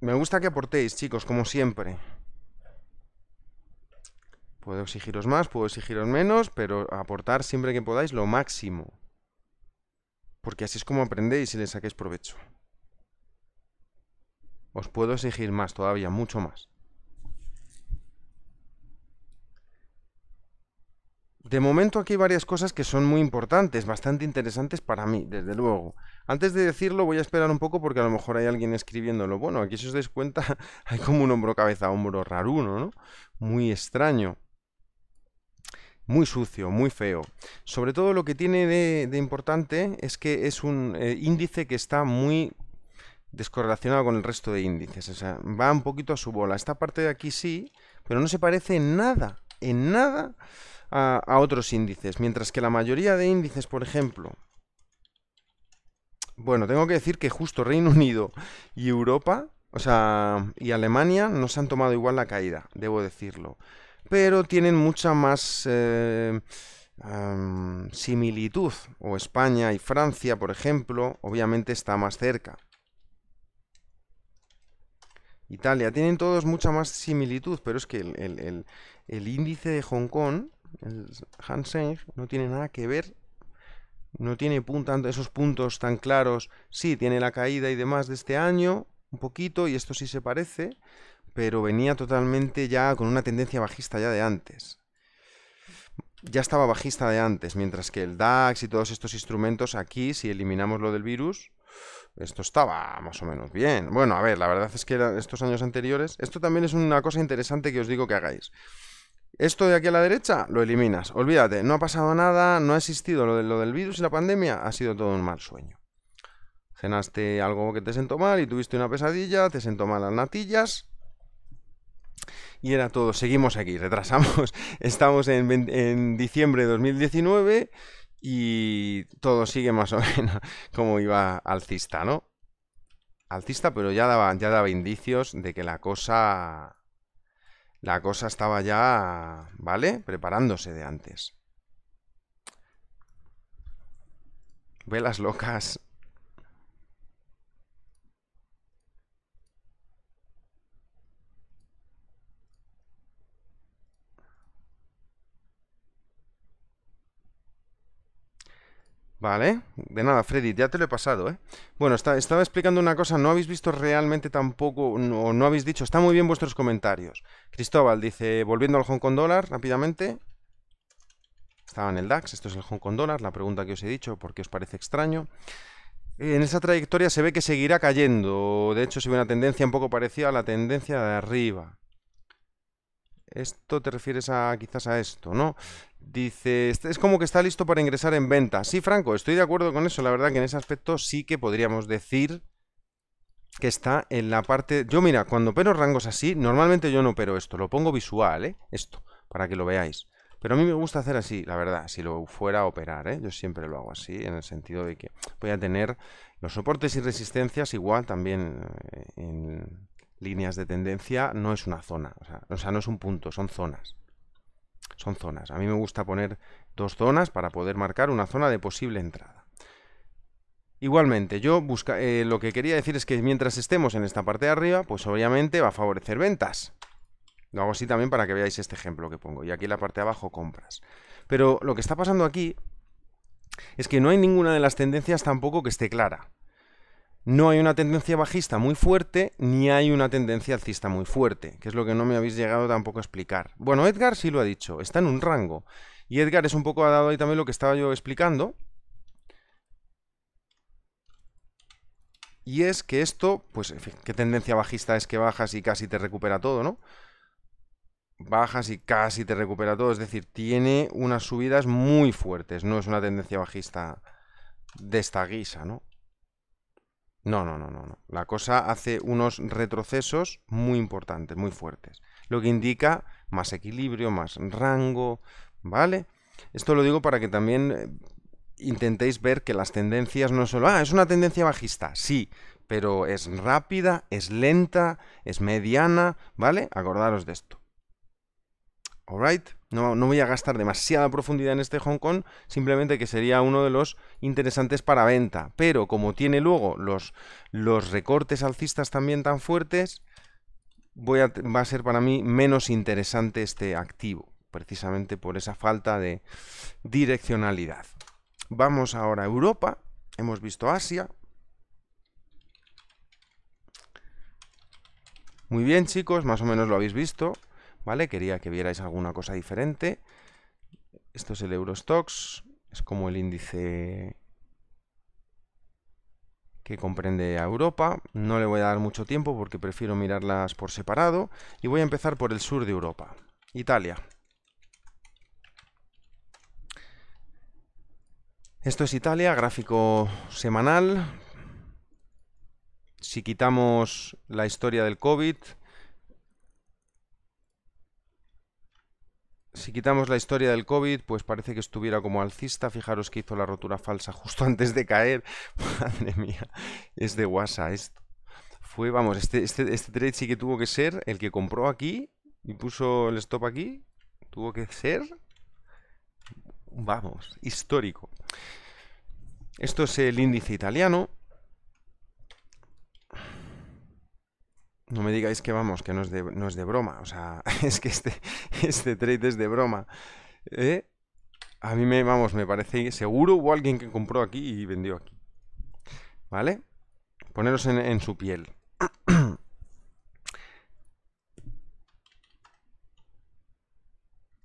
Me gusta que aportéis, chicos, como siempre. Puedo exigiros más, puedo exigiros menos, pero aportar siempre que podáis lo máximo. Porque así es como aprendéis y le saquéis provecho. Os puedo exigir más todavía, mucho más. De momento aquí hay varias cosas que son muy importantes, bastante interesantes para mí, desde luego. Antes de decirlo voy a esperar un poco porque a lo mejor hay alguien escribiéndolo. Bueno, aquí si os dais cuenta [LAUGHS] hay como un hombro cabeza hombro raruno, ¿no? Muy extraño. Muy sucio, muy feo. Sobre todo lo que tiene de, importante es que es un eh, índice que está muy descorrelacionado con el resto de índices. O sea, va un poquito a su bola. Esta parte de aquí sí, pero no se parece en nada, en nada a, otros índices. Mientras que la mayoría de índices, por ejemplo, bueno, tengo que decir que justo Reino Unido y Europa, o sea, y Alemania no se han tomado igual la caída, debo decirlo. Pero tienen mucha más eh, similitud. O España y Francia, por ejemplo, obviamente está más cerca. Italia, tienen todos mucha más similitud, pero es que el índice de Hong Kong Hanseng no tiene nada que ver. No tiene esos puntos tan claros. Sí, tiene la caída y demás de este año, un poquito, y esto sí se parece, pero venía totalmente ya con una tendencia bajista ya de antes. Ya estaba bajista de antes, mientras que el DAX y todos estos instrumentos aquí, si eliminamos lo del virus, esto estaba más o menos bien. Bueno, a ver, la verdad es que estos años anteriores, esto también es una cosa interesante que os digo que hagáis. Esto de aquí a la derecha lo eliminas. Olvídate, no ha pasado nada, no ha existido lo, del virus y la pandemia, ha sido todo un mal sueño. Cenaste algo que te sentó mal y tuviste una pesadilla, te sentó mal las natillas, y era todo. Seguimos aquí, retrasamos. [LAUGHS] Estamos en, en, diciembre de 2019 y todo sigue más o menos [LAUGHS] como iba alcista, ¿no? Alcista, pero ya daba, ya daba indicios de que la cosa la cosa estaba ya, ¿vale? Preparándose de antes. Velas locas Vale, de nada, Freddy, ya te lo he pasado, ¿eh? Bueno, estaba explicando una cosa, no habéis visto realmente tampoco, o no, habéis dicho, está muy bien vuestros comentarios. Cristóbal dice, volviendo al Hong Kong dólar, rápidamente. Estaba en el DAX, esto es el Hong Kong dólar, la pregunta que os he dicho, porque os parece extraño. En esa trayectoria se ve que seguirá cayendo, de hecho se ve una tendencia un poco parecida a la tendencia de arriba. Esto te refieres a quizás a esto, ¿no? Dice, este es como que está listo para ingresar en venta. Sí, Franco, estoy de acuerdo con eso. La verdad que en ese aspecto sí que podríamos decir que está en la parte... Yo mira, cuando opero rangos así, normalmente yo no opero esto. Lo pongo visual, ¿eh? Esto, para que lo veáis. Pero a mí me gusta hacer así, la verdad, si lo fuera a operar, ¿eh? Yo siempre lo hago así, en el sentido de que voy a tener los soportes y resistencias igual también eh, en, líneas de tendencia no es una zona, o sea, no es un punto, son zonas. Son zonas. A mí me gusta poner dos zonas para poder marcar una zona de posible entrada. Igualmente, yo busca, eh, lo que quería decir es que mientras estemos en esta parte de arriba, pues obviamente va a favorecer ventas. Lo hago así también para que veáis este ejemplo que pongo. Y aquí en la parte de abajo, compras. Pero lo que está pasando aquí es que no hay ninguna de las tendencias tampoco que esté clara no hay una tendencia bajista muy fuerte ni hay una tendencia alcista muy fuerte, que es lo que no me habéis llegado tampoco a explicar. Bueno, Edgar sí lo ha dicho, está en un rango. Y Edgar es un poco ha dado ahí también lo que estaba yo explicando. Y es que esto, pues, en fin, qué tendencia bajista es que bajas y casi te recupera todo, ¿no? Bajas y casi te recupera todo, es decir, tiene unas subidas muy fuertes, no es una tendencia bajista de esta guisa, ¿no? No, no, no, no, no. La cosa hace unos retrocesos muy importantes, muy fuertes. Lo que indica más equilibrio, más rango, ¿vale? Esto lo digo para que también eh, intentéis ver que las tendencias no solo, ah, es una tendencia bajista, sí, pero es rápida, es lenta, es mediana, ¿vale? Acordaros de esto. Alright. No, voy a gastar demasiada profundidad en este Hong Kong, simplemente que sería uno de los interesantes para venta. Pero como tiene luego los, los recortes alcistas también tan fuertes, voy a, va a ser para mí menos interesante este activo, precisamente por esa falta de direccionalidad. Vamos ahora a Europa, hemos visto Asia. Muy bien chicos, más o menos lo habéis visto, Quería que vierais alguna cosa diferente. Esto es el Eurostox, es como el índice que comprende a Europa. No le voy a dar mucho tiempo porque prefiero mirarlas por separado. Y voy a empezar por el sur de Europa, Italia. Esto es Italia, gráfico semanal. Si quitamos la historia del COVID, Si quitamos la historia del COVID, pues parece que estuviera como alcista. Fijaros que hizo la rotura falsa justo [LAUGHS] antes de caer. Madre mía, es de guasa esto. Fue, vamos, este, este, este trade sí que tuvo que ser el que compró aquí y puso el stop aquí. Tuvo que ser, vamos, histórico. Esto es el índice italiano. No me digáis que vamos, que no es de, no es de broma. O sea, [LAUGHS] es que este, este trade es de broma. ¿eh? A mí me, vamos, me parece seguro o alguien que compró aquí y vendió aquí. ¿Vale? Poneros en, en su piel. [CLEARS THROAT]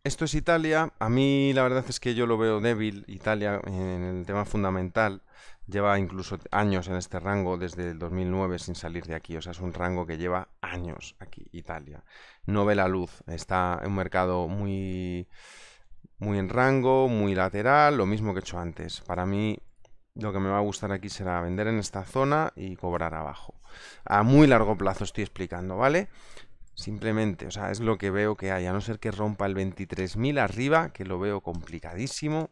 Esto es Italia. A mí la verdad es que yo lo veo débil, Italia, en el tema fundamental lleva incluso años en este rango desde el 2009 sin salir de aquí, o sea, es un rango que lleva años aquí, Italia. No ve la luz, está en un mercado muy, muy en rango, muy lateral, lo mismo que he hecho antes. Para mí lo que me va a gustar aquí será vender en esta zona y cobrar abajo. A muy largo plazo estoy explicando, ¿vale? Simplemente, o sea, es lo que veo que hay, a no ser que rompa el 23.000 arriba, que lo veo complicadísimo,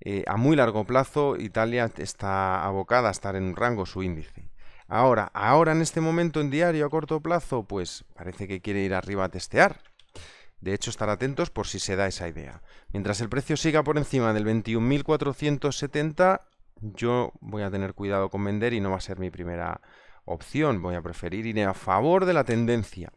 eh, a muy largo plazo Italia está abocada a estar en un rango su índice. Ahora, ahora en este momento en diario a corto plazo, pues parece que quiere ir arriba a testear. De hecho, estar atentos por si se da esa idea. Mientras el precio siga por encima del 21.470, yo voy a tener cuidado con vender y no va a ser mi primera opción. Voy a preferir ir a favor de la tendencia.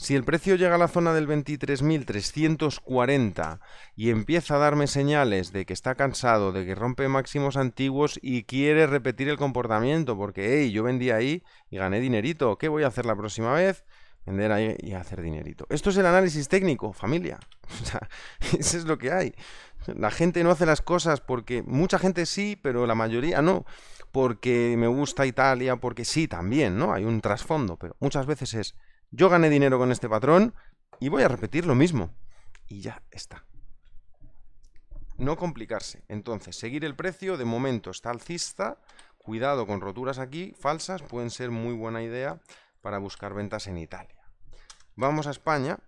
Si el precio llega a la zona del 23.340 y empieza a darme señales de que está cansado, de que rompe máximos antiguos y quiere repetir el comportamiento, porque hey, yo vendí ahí y gané dinerito, ¿qué voy a hacer la próxima vez? Vender ahí y hacer dinerito. Esto es el análisis técnico, familia. [LAUGHS] O sea, eso es lo que hay. La gente no hace las cosas porque mucha gente sí, pero la mayoría no. Porque me gusta Italia, porque sí también, ¿no? Hay un trasfondo, pero muchas veces es yo gané dinero con este patrón y voy a repetir lo mismo. Y ya está. No complicarse. Entonces, seguir el precio, de momento está alcista. Cuidado con roturas aquí, falsas, pueden ser muy buena idea para buscar ventas en Italia. Vamos a España.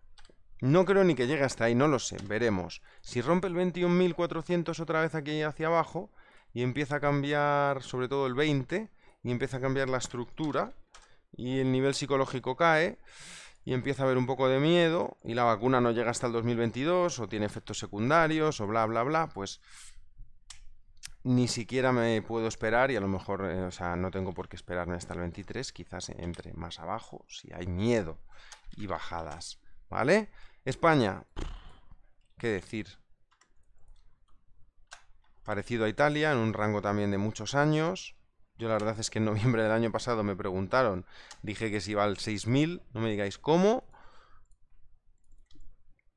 No creo ni que llegue hasta ahí, no lo sé, veremos. Si rompe el 21.400 otra vez aquí hacia abajo y empieza a cambiar sobre todo el 20 y empieza a cambiar la estructura, y el nivel psicológico cae y empieza a haber un poco de miedo y la vacuna no llega hasta el 2022 o tiene efectos secundarios o bla, bla, bla, pues ni siquiera me puedo esperar y a lo mejor, eh, o sea, no tengo por qué esperarme hasta el 23, quizás entre más abajo si hay miedo y bajadas, ¿vale? España, ¿qué decir? Parecido a Italia, en un rango también de muchos años. Yo la verdad es que en noviembre del año pasado me preguntaron, dije que si iba al 6.000, no me digáis cómo.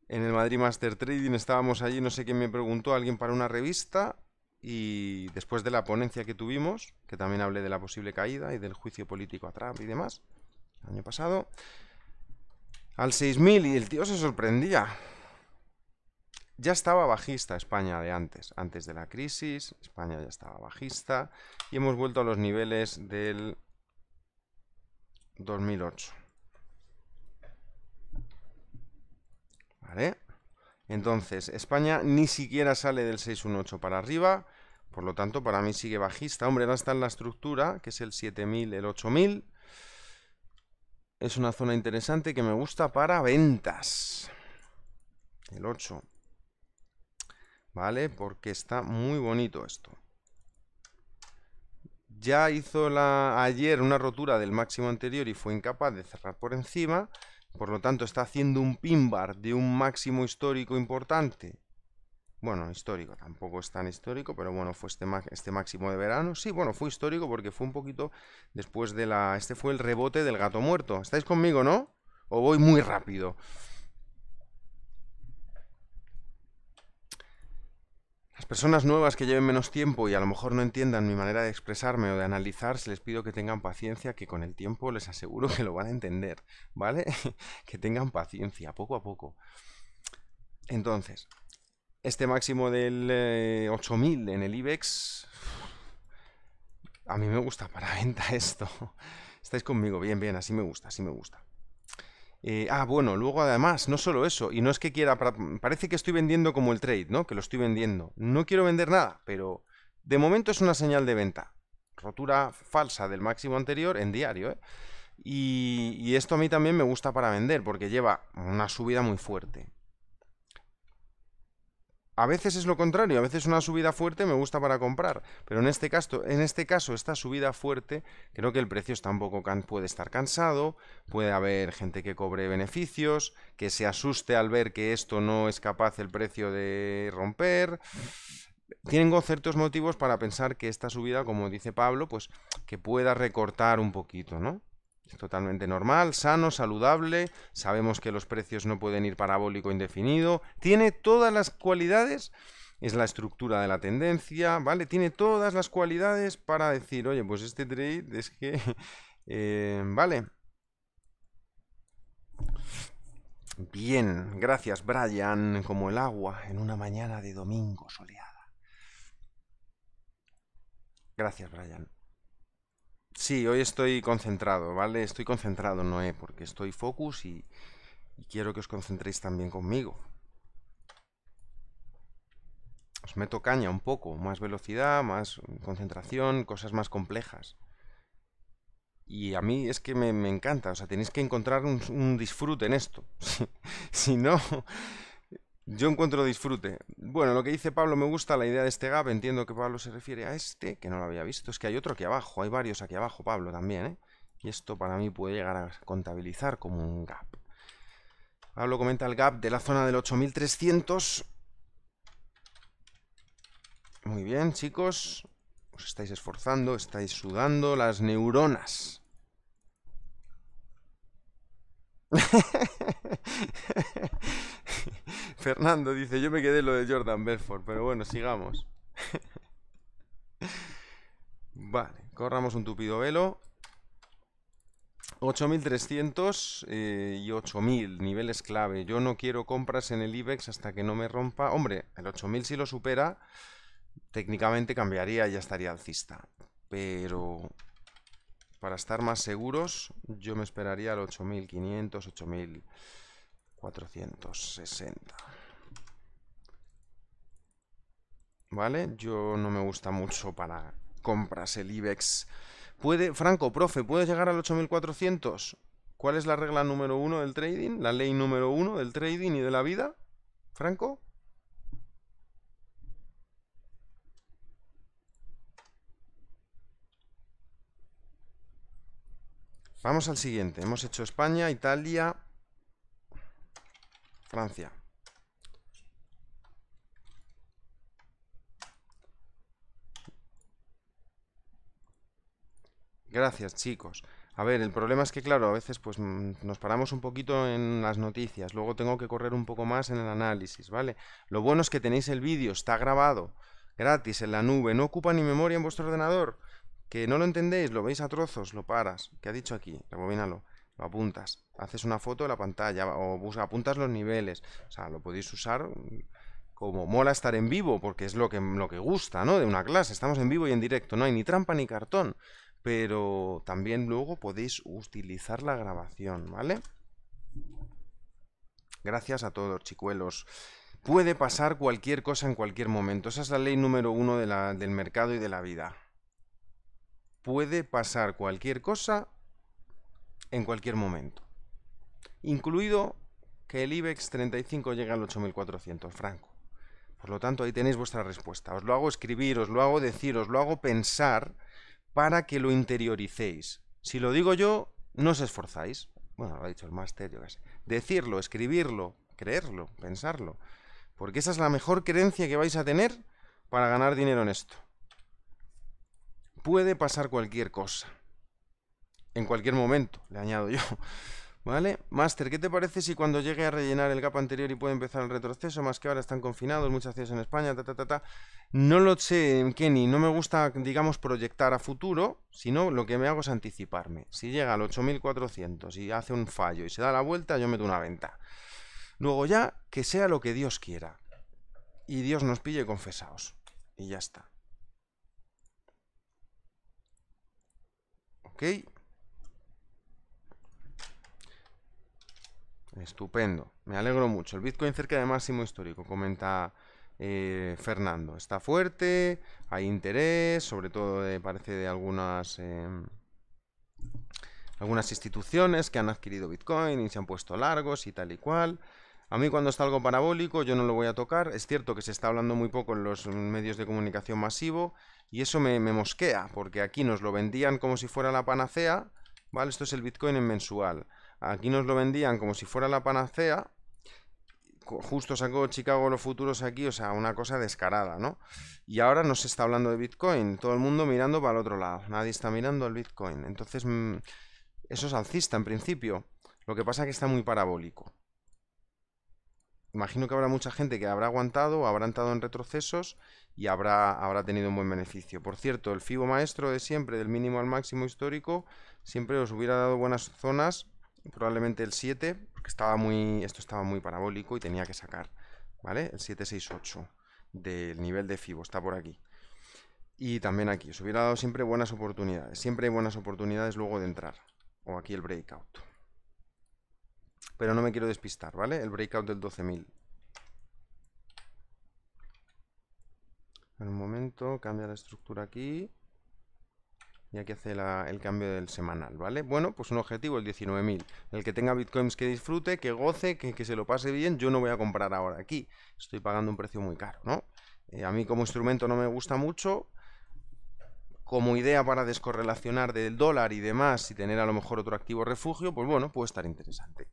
En el Madrid Master Trading estábamos allí, no sé quién me preguntó, alguien para una revista, y después de la ponencia que tuvimos, que también hablé de la posible caída y del juicio político a Trump y demás, el año pasado, al 6.000 y el tío se sorprendía. Ya estaba bajista España de antes, antes de la crisis, España ya estaba bajista, hemos vuelto a los niveles del 2008. ¿Vale? Entonces, España ni siquiera sale del 618 para arriba, por lo tanto, para mí sigue bajista. Hombre, ahora está en la estructura, que es el 7000, el 8000. Es una zona interesante que me gusta para ventas. El 8. ¿Vale? Porque está muy bonito esto ya hizo la, ayer una rotura del máximo anterior y fue incapaz de cerrar por encima, por lo tanto está haciendo un pin bar de un máximo histórico importante. Bueno, histórico, tampoco es tan histórico, pero bueno, fue este, este máximo de verano. Sí, bueno, fue histórico porque fue un poquito después de la... Este fue el rebote del gato muerto. ¿Estáis conmigo, no? ¿O voy muy rápido? Las personas nuevas que lleven menos tiempo y a lo mejor no entiendan mi manera de expresarme o de analizar, se les pido que tengan paciencia, que con el tiempo les aseguro que lo van a entender, ¿vale? [LAUGHS] que tengan paciencia, poco a poco. Entonces, este máximo del 8000 eh, en el IBEX, a mí me gusta para venta [LAUGHS] esto. Estáis conmigo, bien, bien, así me gusta, así me gusta. Eh, ah, bueno, luego además, no solo eso, y no es que quiera, parece que estoy vendiendo como el trade, ¿no? Que lo estoy vendiendo. No quiero vender nada, pero de momento es una señal de venta. Rotura falsa del máximo anterior en diario, ¿eh? y esto a mí también me gusta para vender, porque lleva una subida muy fuerte a veces es lo contrario, a veces una subida fuerte me gusta para comprar, pero en este caso, en este caso esta subida fuerte, creo que el precio está un poco puede estar cansado, puede haber gente que cobre beneficios, que se asuste al ver que esto no es capaz el precio de romper. Tengo ciertos motivos para pensar que esta subida, como dice Pablo, pues que pueda recortar un poquito, ¿no? Es totalmente normal, sano, saludable, sabemos que los precios no pueden ir parabólico indefinido, tiene todas las cualidades, es la estructura de la tendencia, ¿vale? Tiene todas las cualidades para decir, oye, pues este trade es que, [LAUGHS] eh, ¿vale? Bien, gracias Brian, como el agua en una mañana de domingo soleada. Gracias Brian. Sí, hoy estoy concentrado, ¿vale? Estoy concentrado, Noé, porque estoy focus y, quiero que os concentréis también conmigo. Os meto caña un poco, más velocidad, más concentración, cosas más complejas. Y a mí es que me, encanta, o sea, tenéis que encontrar un disfrute en esto. [LAUGHS] si no, yo encuentro disfrute. Bueno, lo que dice Pablo me gusta, la idea de este gap, entiendo que Pablo se refiere a este, que no lo había visto, es que hay otro aquí abajo, hay varios aquí abajo, Pablo también, ¿eh? Y esto para mí puede llegar a contabilizar como un gap. Pablo comenta el gap de la zona del 8300. Muy bien, chicos, os estáis esforzando, estáis sudando las neuronas. [LAUGHS] Fernando dice, yo me quedé lo de Jordan Belfort, pero bueno, sigamos. [LAUGHS] vale, corramos un tupido velo. 8.300 eh, y 8.000, niveles clave. Yo no quiero compras en el IBEX hasta que no me rompa. Hombre, el 8.000 si lo supera, técnicamente cambiaría y ya estaría alcista. Pero para estar más seguros, yo me esperaría al 8500, 8460. ¿Vale? Yo no me gusta mucho para compras el IBEX. ¿Puede, Franco, profe, puede llegar al 8400? ¿Cuál es la regla número uno del trading? ¿La ley número uno del trading y de la vida? Franco. Vamos al siguiente. Hemos hecho España, Italia, Francia. Gracias, chicos. A ver, el problema es que, claro, a veces pues mm, nos paramos un poquito en las noticias, luego tengo que correr un poco más en el análisis, ¿vale? Lo bueno es que tenéis el vídeo, está grabado, gratis, en la nube, no ocupa ni memoria en vuestro ordenador. Que no lo entendéis, lo veis a trozos, lo paras. ¿Qué ha dicho aquí? Rebobínalo. Lo apuntas. Haces una foto de la pantalla o apuntas los niveles. O sea, lo podéis usar como mola estar en vivo, porque es lo que, lo que gusta, ¿no? De una clase. Estamos en vivo y en directo. No hay ni trampa ni cartón. Pero también luego podéis utilizar la grabación, ¿vale? Gracias a todos, chicuelos puede pasar cualquier cosa en cualquier momento. Esa es la ley número uno del mercado y de la vida puede pasar cualquier cosa en cualquier momento. Incluido que el IBEX 35 llegue al 8400 franco. Por lo tanto, ahí tenéis vuestra respuesta. Os lo hago escribir, os lo hago decir, os lo hago pensar para que lo interioricéis. Si lo digo yo, no os esforzáis. Bueno, lo ha dicho el máster, yo qué Decirlo, escribirlo, creerlo, pensarlo. Porque esa es la mejor creencia que vais a tener para ganar dinero en esto puede pasar cualquier cosa. En cualquier momento, le añado yo. [LAUGHS] ¿Vale? Master, ¿qué te parece si cuando llegue a rellenar el gap anterior y puede empezar el retroceso, más que ahora están confinados, muchas ciudades en España, ta, ta, ta, ta? No lo sé, Kenny, no me gusta, digamos, proyectar a futuro, sino lo que me hago es anticiparme. Si llega al 8400 y hace un fallo y se da la vuelta, yo meto una venta. Luego ya, que sea lo que Dios quiera. Y Dios nos pille confesaos, Y ya está. Ok. Estupendo. Me alegro mucho. El Bitcoin cerca de máximo histórico, comenta eh, Fernando. Está fuerte, hay interés, sobre todo parece de algunas... Em, algunas instituciones que han adquirido Bitcoin y se han puesto largos y tal y cual. A mí cuando está algo parabólico yo no lo voy a tocar. Es cierto que se está hablando muy poco en los medios de comunicación masivo y eso me, mosquea, porque aquí nos lo vendían como si fuera la panacea, ¿vale? Esto es el Bitcoin en mensual. Aquí nos lo vendían como si fuera la panacea, justo sacó Chicago los futuros aquí, o sea, una cosa descarada, ¿no? Y ahora no se está hablando de Bitcoin, todo el mundo mirando para el otro lado, nadie está mirando al Bitcoin. Entonces, mm, eso es alcista en principio, lo que pasa es que está muy parabólico imagino que habrá mucha gente que habrá aguantado, habrá entrado en retrocesos y habrá, habrá tenido un buen beneficio. Por cierto, el FIBO maestro de siempre, del mínimo al máximo histórico, siempre os hubiera dado buenas zonas, probablemente el 7, porque estaba muy, esto estaba muy parabólico y tenía que sacar, ¿vale? El 768 del nivel de FIBO, está por aquí. Y también aquí, os hubiera dado siempre buenas oportunidades, siempre hay buenas oportunidades luego de entrar, o aquí el breakout pero no me quiero despistar, ¿vale? El breakout del 12.000. En un momento, cambia la estructura aquí. Y aquí hace el cambio del semanal, ¿vale? Bueno, pues un objetivo, el 19.000. El que tenga bitcoins que disfrute, que goce, que, se lo pase bien, yo no voy a comprar ahora aquí. Estoy pagando un precio muy caro, ¿no? Eh, a mí como instrumento no me gusta mucho, como idea para descorrelacionar del dólar y demás y tener a lo mejor otro activo refugio, pues bueno, puede estar interesante.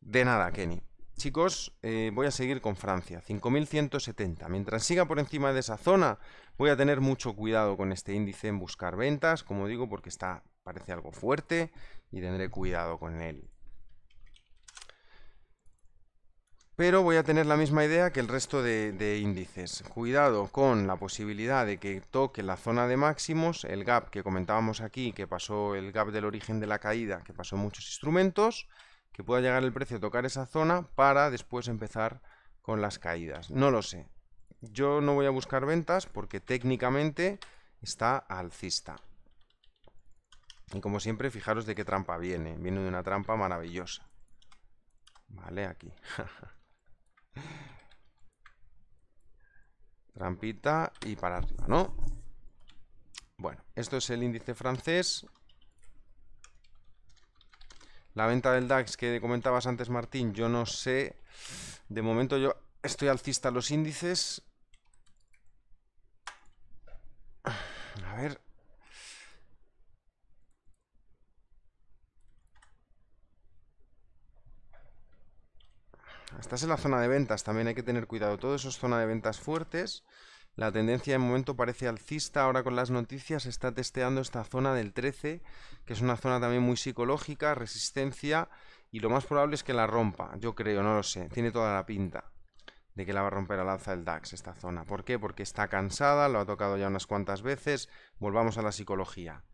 De nada, Kenny. Chicos, eh, voy a seguir con Francia, 5170. Mientras siga por encima de esa zona, voy a tener mucho cuidado con este índice en buscar ventas, como digo, porque está parece algo fuerte y tendré cuidado con él. Pero voy a tener la misma idea que el resto de, de índices. Cuidado con la posibilidad de que toque la zona de máximos, el gap que comentábamos aquí, que pasó el gap del origen de la caída, que pasó muchos instrumentos, que pueda llegar el precio a tocar esa zona para después empezar con las caídas. No lo sé. Yo no voy a buscar ventas porque técnicamente está alcista. Y como siempre, fijaros de qué trampa viene. Viene de una trampa maravillosa. Vale, aquí. [LAUGHS] Trampita y para arriba, ¿no? Bueno, esto es el índice francés. La venta del DAX que comentabas antes, Martín, yo no sé. De momento yo estoy alcista los índices. A ver. Estás en la zona de ventas, también hay que tener cuidado. Todo eso es zona de ventas fuertes. La tendencia de momento parece alcista, ahora con las noticias está testeando esta zona del 13, que es una zona también muy psicológica, resistencia, y lo más probable es que la rompa, yo creo, no lo sé, tiene toda la pinta de que la va a romper al alza del DAX esta zona. ¿Por qué? Porque está cansada, lo ha tocado ya unas cuantas veces, volvamos a la psicología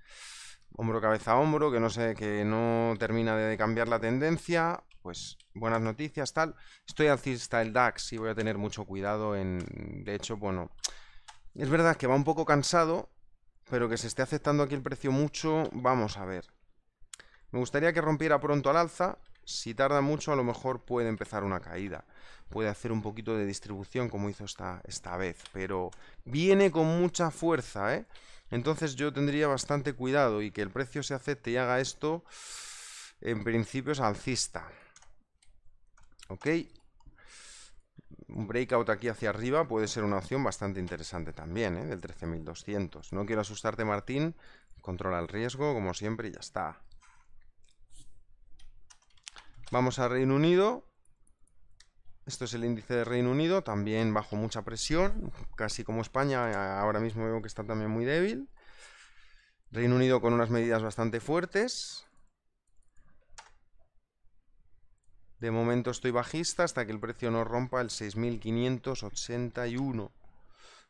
hombro cabeza hombro, que no sé, que no termina de cambiar la tendencia, pues buenas noticias, tal. Estoy alcista el DAX y voy a tener mucho cuidado en, de hecho, bueno, es verdad que va un poco cansado, pero que se esté aceptando aquí el precio mucho, vamos a ver. Me gustaría que rompiera pronto al alza, si tarda mucho a lo mejor puede empezar una caída, puede hacer un poquito de distribución como hizo esta, esta vez, pero viene con mucha fuerza, ¿eh? Entonces yo tendría bastante cuidado y que el precio se acepte y haga esto, en principio es alcista. Ok. Un breakout aquí hacia arriba puede ser una opción bastante interesante también, ¿eh? del 13.200. No quiero asustarte, Martín. Controla el riesgo, como siempre, y ya está. Vamos a Reino Unido. Esto es el índice de Reino Unido, también bajo mucha presión, casi como España, eh, ahora mismo veo que está también muy débil. Reino Unido con unas medidas bastante fuertes. De momento estoy bajista hasta que el precio no rompa el 6.581.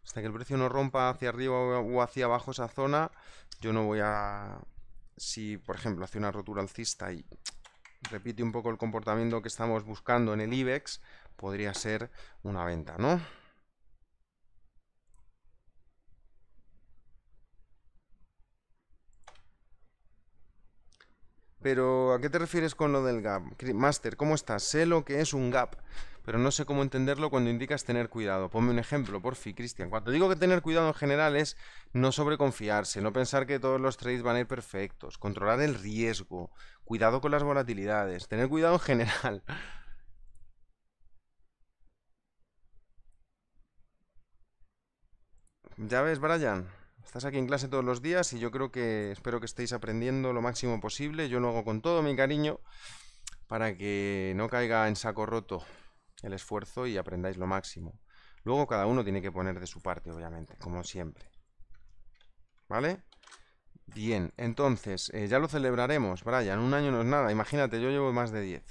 Hasta que el precio no rompa hacia arriba o hacia abajo esa zona, yo no voy a... Si, por ejemplo, hace una rotura alcista y repite un poco el comportamiento que estamos buscando en el IBEX, podría ser una venta, ¿no? Pero, ¿a qué te refieres con lo del gap? Master, ¿cómo estás? Sé lo que es un gap, pero no sé cómo entenderlo cuando indicas tener cuidado. Ponme un ejemplo, por fin, Cristian. Cuando digo que tener cuidado en general es no sobreconfiarse, no pensar que todos los trades van a ir perfectos, controlar el riesgo, cuidado con las volatilidades, tener cuidado en general. Ya ves, Brian, estás aquí en clase todos los días y yo creo que espero que estéis aprendiendo lo máximo posible. Yo lo hago con todo mi cariño para que no caiga en saco roto el esfuerzo y aprendáis lo máximo. Luego cada uno tiene que poner de su parte, obviamente, como siempre. ¿Vale? Bien, entonces, eh, ya lo celebraremos, Brian. Un año no es nada. Imagínate, yo llevo más de 10.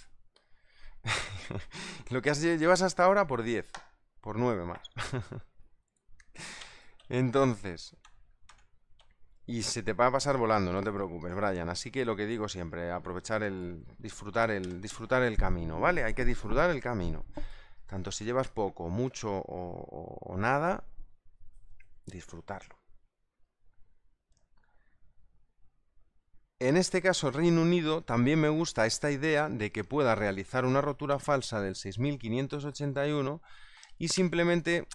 [LAUGHS] lo que has, llevas hasta ahora por 10. Por 9 más. [LAUGHS] Entonces, y se te va a pasar volando, no te preocupes, Brian. Así que lo que digo siempre, aprovechar el disfrutar el disfrutar el camino, ¿vale? Hay que disfrutar el camino. Tanto si llevas poco, mucho o, o nada, disfrutarlo. En este caso, Reino Unido, también me gusta esta idea de que pueda realizar una rotura falsa del 6581 y simplemente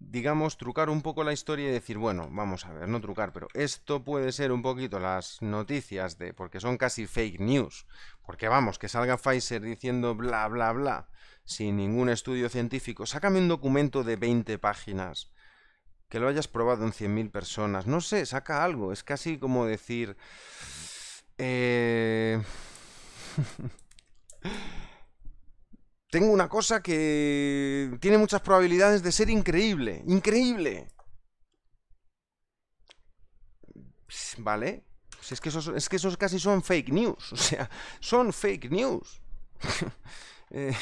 digamos, trucar un poco la historia y decir, bueno, vamos a ver, no trucar, pero esto puede ser un poquito las noticias de, porque son casi fake news, porque vamos, que salga Pfizer diciendo bla, bla, bla, sin ningún estudio científico, sácame un documento de 20 páginas, que lo hayas probado en 100.000 personas, no sé, saca algo, es casi como decir... Eh... [LAUGHS] tengo una cosa que tiene muchas probabilidades de ser increíble. ¡Increíble! Vale. es, que esos, es casi son fake news. [LAUGHS] O sea, son fake news. [LAUGHS] Eh,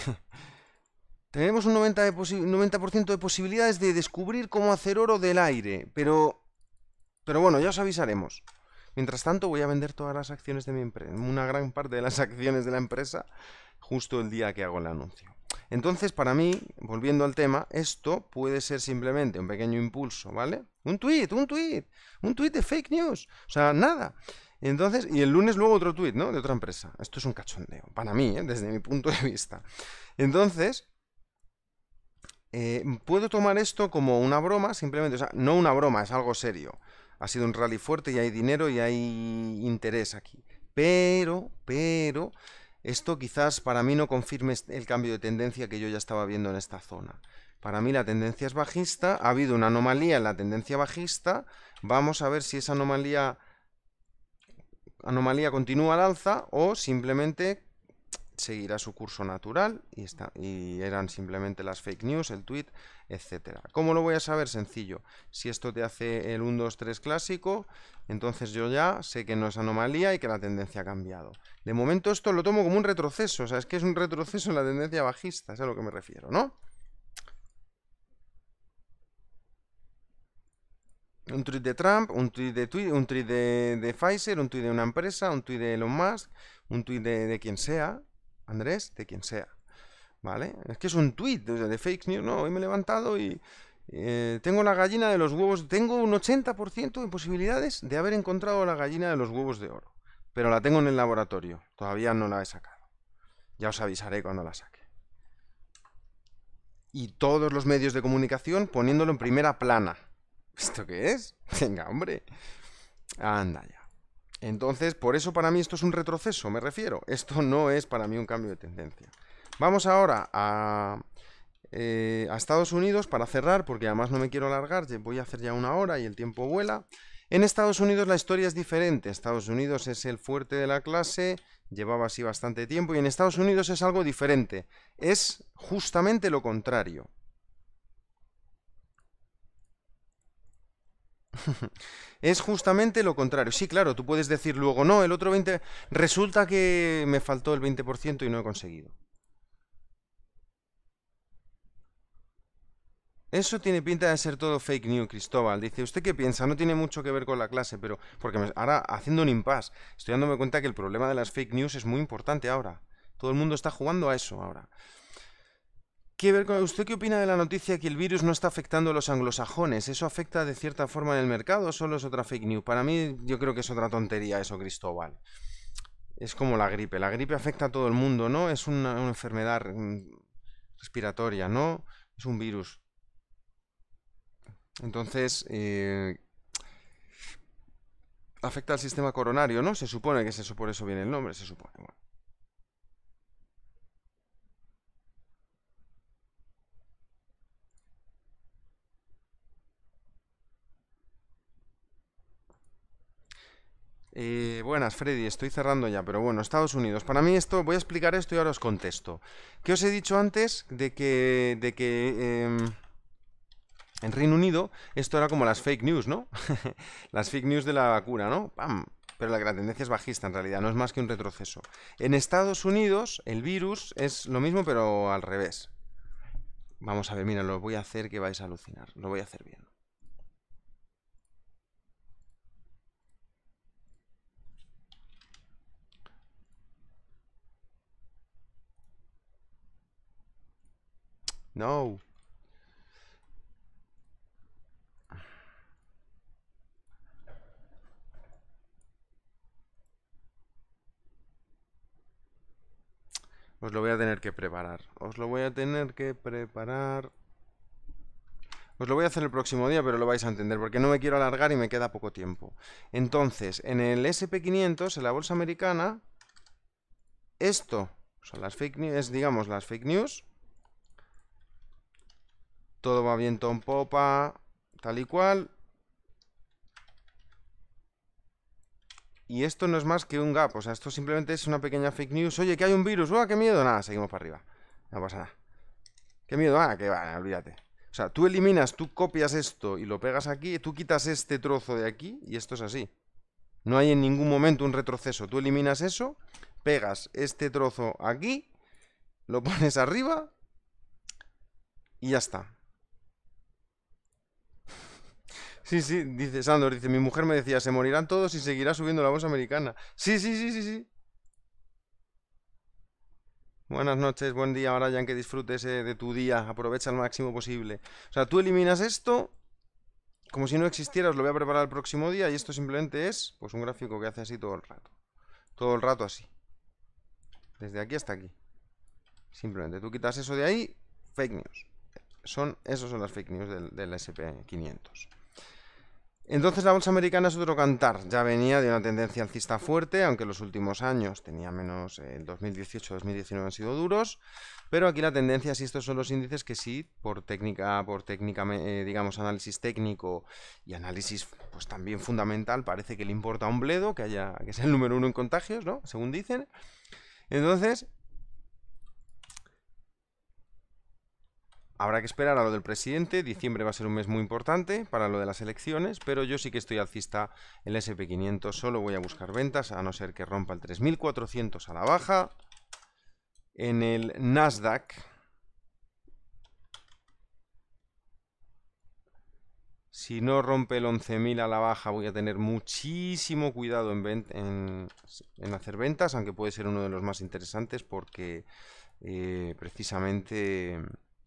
tenemos un 90%, de, 90 de posibilidades de descubrir cómo hacer oro del aire. Pero. Pero bueno, ya os avisaremos. Mientras tanto, voy a vender todas las acciones de mi empresa. Una gran parte de las acciones de la empresa justo el día que hago el anuncio. Entonces, para mí, volviendo al tema, esto puede ser simplemente un pequeño impulso, ¿vale? Un tweet, un tweet, un tweet de fake news, o sea, nada. Entonces, y el lunes luego otro tweet, ¿no? De otra empresa. Esto es un cachondeo, para mí, ¿eh? desde mi punto de vista. Entonces, eh, puedo tomar esto como una broma, simplemente, o sea, no una broma, es algo serio. Ha sido un rally fuerte y hay dinero y hay interés aquí. Pero, pero, esto quizás para mí no confirme el cambio de tendencia que yo ya estaba viendo en esta zona. Para mí la tendencia es bajista, ha habido una anomalía en la tendencia bajista, vamos a ver si esa anomalía, anomalía continúa al alza o simplemente seguirá su curso natural y, está, y eran simplemente las fake news, el tweet, etcétera. ¿Cómo lo voy a saber? Sencillo. Si esto te hace el 1, 2, 3 clásico, entonces yo ya sé que no es anomalía y que la tendencia ha cambiado. De momento esto lo tomo como un retroceso, o sea, es que es un retroceso en la tendencia bajista, es a lo que me refiero, ¿no? Un tweet de Trump, un tweet de, un tweet de, Pfizer, un tweet de una empresa, un tweet de Elon Musk, un tweet de quien sea, Andrés, de quien sea. ¿Vale? Es que es un tweet de fake news, ¿no? Hoy me he levantado y eh, tengo la gallina de los huevos, tengo un 80% de posibilidades de haber encontrado la gallina de los huevos de oro, pero la tengo en el laboratorio, todavía no la he sacado. Ya os avisaré cuando la saque. Y todos los medios de comunicación poniéndolo en primera plana. ¿Esto qué es? [LAUGHS] Venga, hombre. Anda ya. Entonces, por eso para mí esto es un retroceso, me refiero. Esto no es para mí un cambio de tendencia. Vamos ahora a, eh, Estados Unidos para cerrar, porque además no me quiero alargar, voy a hacer ya una hora y el tiempo vuela. En Estados Unidos la historia es diferente. Estados Unidos es el fuerte de la clase, llevaba así bastante tiempo, y en Estados Unidos es algo diferente. Es justamente lo contrario. [LAUGHS] es justamente lo contrario. Sí, claro, tú puedes decir luego, no, el otro 20, resulta que me faltó el 20% y no he conseguido. Eso tiene pinta de ser todo fake news, Cristóbal. Dice, ¿usted qué piensa? No tiene mucho que ver con la clase, pero... Porque ahora, haciendo un impasse, estoy dándome cuenta que el problema de las fake news es muy importante ahora. Todo el mundo está jugando a eso ahora. ¿Qué ver con... ¿Usted qué opina de la noticia que el virus no está afectando a los anglosajones? ¿Eso afecta de cierta forma en el mercado o solo es otra fake news? Para mí yo creo que es otra tontería eso, Cristóbal. Es como la gripe. La gripe afecta a todo el mundo, ¿no? Es una, enfermedad mm, respiratoria, ¿no? Es un virus. Entonces, eh, afecta al sistema coronario, ¿no? Se supone que es eso, por eso viene el nombre, se supone. Bueno. Eh, buenas, Freddy, estoy cerrando ya, pero bueno, Estados Unidos. Para mí esto, voy a explicar esto y ahora os contesto. ¿Qué os he dicho antes de que, de que em, en Reino Unido esto era como las fake news, ¿no? [LAUGHS] las fake news de la vacuna, ¿no? ¡Pam! Pero la, la tendencia es bajista en realidad, no es más que un retroceso. En Estados Unidos el virus es lo mismo pero al revés. Vamos a ver, mira, lo voy a hacer que vais a alucinar, lo voy a hacer bien. No. Os lo voy a tener que preparar. Os lo voy a tener que preparar. Os lo voy a hacer el próximo día, pero lo vais a entender, porque no me quiero alargar y me queda poco tiempo. Entonces, en el SP500, en la bolsa americana, esto son las fake news, digamos, las fake news. Todo va bien en popa, tal y cual. Y esto no es más que un gap, o sea, esto simplemente es una pequeña fake news. Oye, que hay un virus, ¡oh, qué miedo! Nada, seguimos para arriba. No pasa nada. ¿Qué miedo? Ah, que va, olvídate. O sea, tú eliminas, tú copias esto y lo pegas aquí, tú quitas este trozo de aquí y esto es así. No hay en ningún momento un retroceso. Tú eliminas eso, pegas este trozo aquí, lo pones arriba y ya está. Sí, sí, dice Sandor, dice, mi mujer me decía, se morirán todos y seguirá subiendo la voz americana. Sí, sí, sí, sí, sí. Buenas noches, buen día, Ahora Brian, que disfrutes eh, de tu día, aprovecha al máximo posible. O sea, tú eliminas esto, como si no existiera, os lo voy a preparar el próximo día, y esto simplemente es, pues un gráfico que hace así todo el rato. Todo el rato así. Desde aquí hasta aquí. Simplemente tú quitas eso de ahí, fake news. Son, esos son las fake news del, del SP500. Entonces la bolsa americana es otro cantar, ya venía de una tendencia alcista fuerte, aunque los últimos años tenía menos, eh, el 2018-2019 han sido duros, pero aquí la tendencia, si estos son los índices que sí, por técnica, por técnica, eh, digamos, análisis técnico y análisis pues también fundamental, parece que le importa a un bledo que haya, que sea el número uno en contagios, ¿no? Según dicen. Entonces, Habrá que esperar a lo del presidente, diciembre va a ser un mes muy importante para lo de las elecciones, pero yo sí que estoy alcista en el SP500, solo voy a buscar ventas, a no ser que rompa el 3400 a la baja. En el Nasdaq Si no rompe el 11.000 a la baja voy a tener muchísimo cuidado en, hacer ventas, aunque puede ser uno de los más interesantes porque eh, precisamente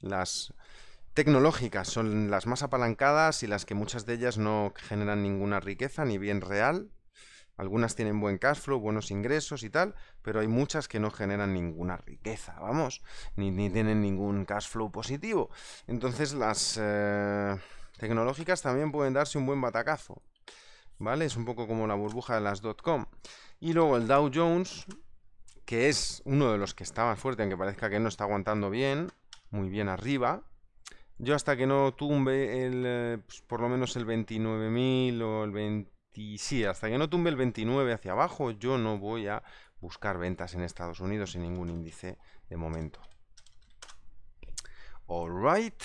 las tecnológicas son las más apalancadas y las que muchas de ellas no generan ninguna riqueza ni bien real. Algunas tienen buen cash flow, buenos ingresos y tal, pero hay muchas que no generan ninguna riqueza, vamos, ni, tienen ningún cash flow positivo. Entonces las eh, tecnológicas también pueden darse un buen batacazo, ¿vale? Es un poco como la burbuja de las .com. Y luego el Dow Jones, que es uno de los que está más fuerte, aunque parezca que no está aguantando bien, muy bien arriba. Yo hasta que no tumbe el, eh, pues, por lo menos el 29.000 o el 20... Sí, hasta que no tumbe el 29 hacia abajo, yo no voy a buscar ventas en Estados Unidos en ningún índice de momento. All right.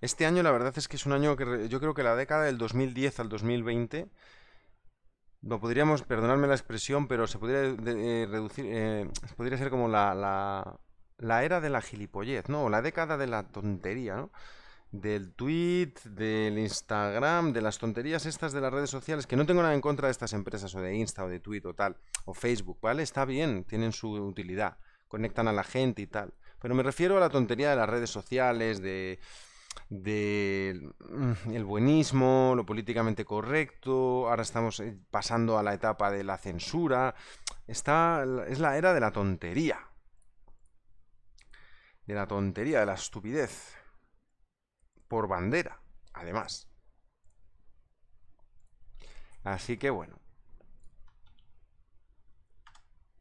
Este año la verdad es que es un año que yo creo que la década del 2010 al 2020 no, podríamos, perdonarme la expresión, pero se podría eh, reducir, eh, podría ser como la, la, la, era de la gilipollez, ¿no? O la década de la tontería, ¿no? Del tweet, del Instagram, de las tonterías estas de las redes sociales, que no tengo nada en contra de estas empresas, o de Insta, o de Twitter, o tal, o Facebook, ¿vale? Está bien, tienen su utilidad, conectan a la gente y tal. Pero me refiero a la tontería de las redes sociales, de del mm, el buenismo, lo políticamente correcto, ahora estamos eh, pasando a la etapa de la censura, es la era de la tontería, de la tontería, de la estupidez, por bandera, además. Así que bueno,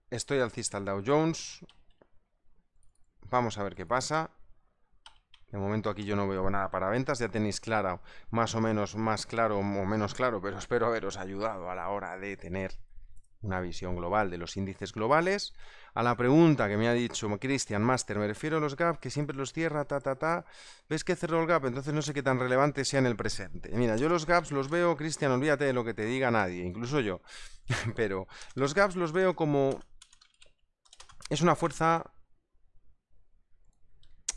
estoy alcista al Dow Jones, vamos a ver qué pasa. De momento aquí yo no veo nada para ventas, ya tenéis clara, más o menos, más claro o menos claro, pero espero haberos ayudado a la hora de tener una visión global de los índices globales. A la pregunta que me ha dicho Christian Master, me refiero a los gaps que siempre los cierra, ta, ta, ta. ¿Ves que cerró el gap? Entonces no sé qué tan relevante sea en el presente. Mira, yo los gaps los veo, Christian, olvídate de lo que te diga nadie, incluso yo. [LAUGHS] Pero los gaps los veo como... Es una fuerza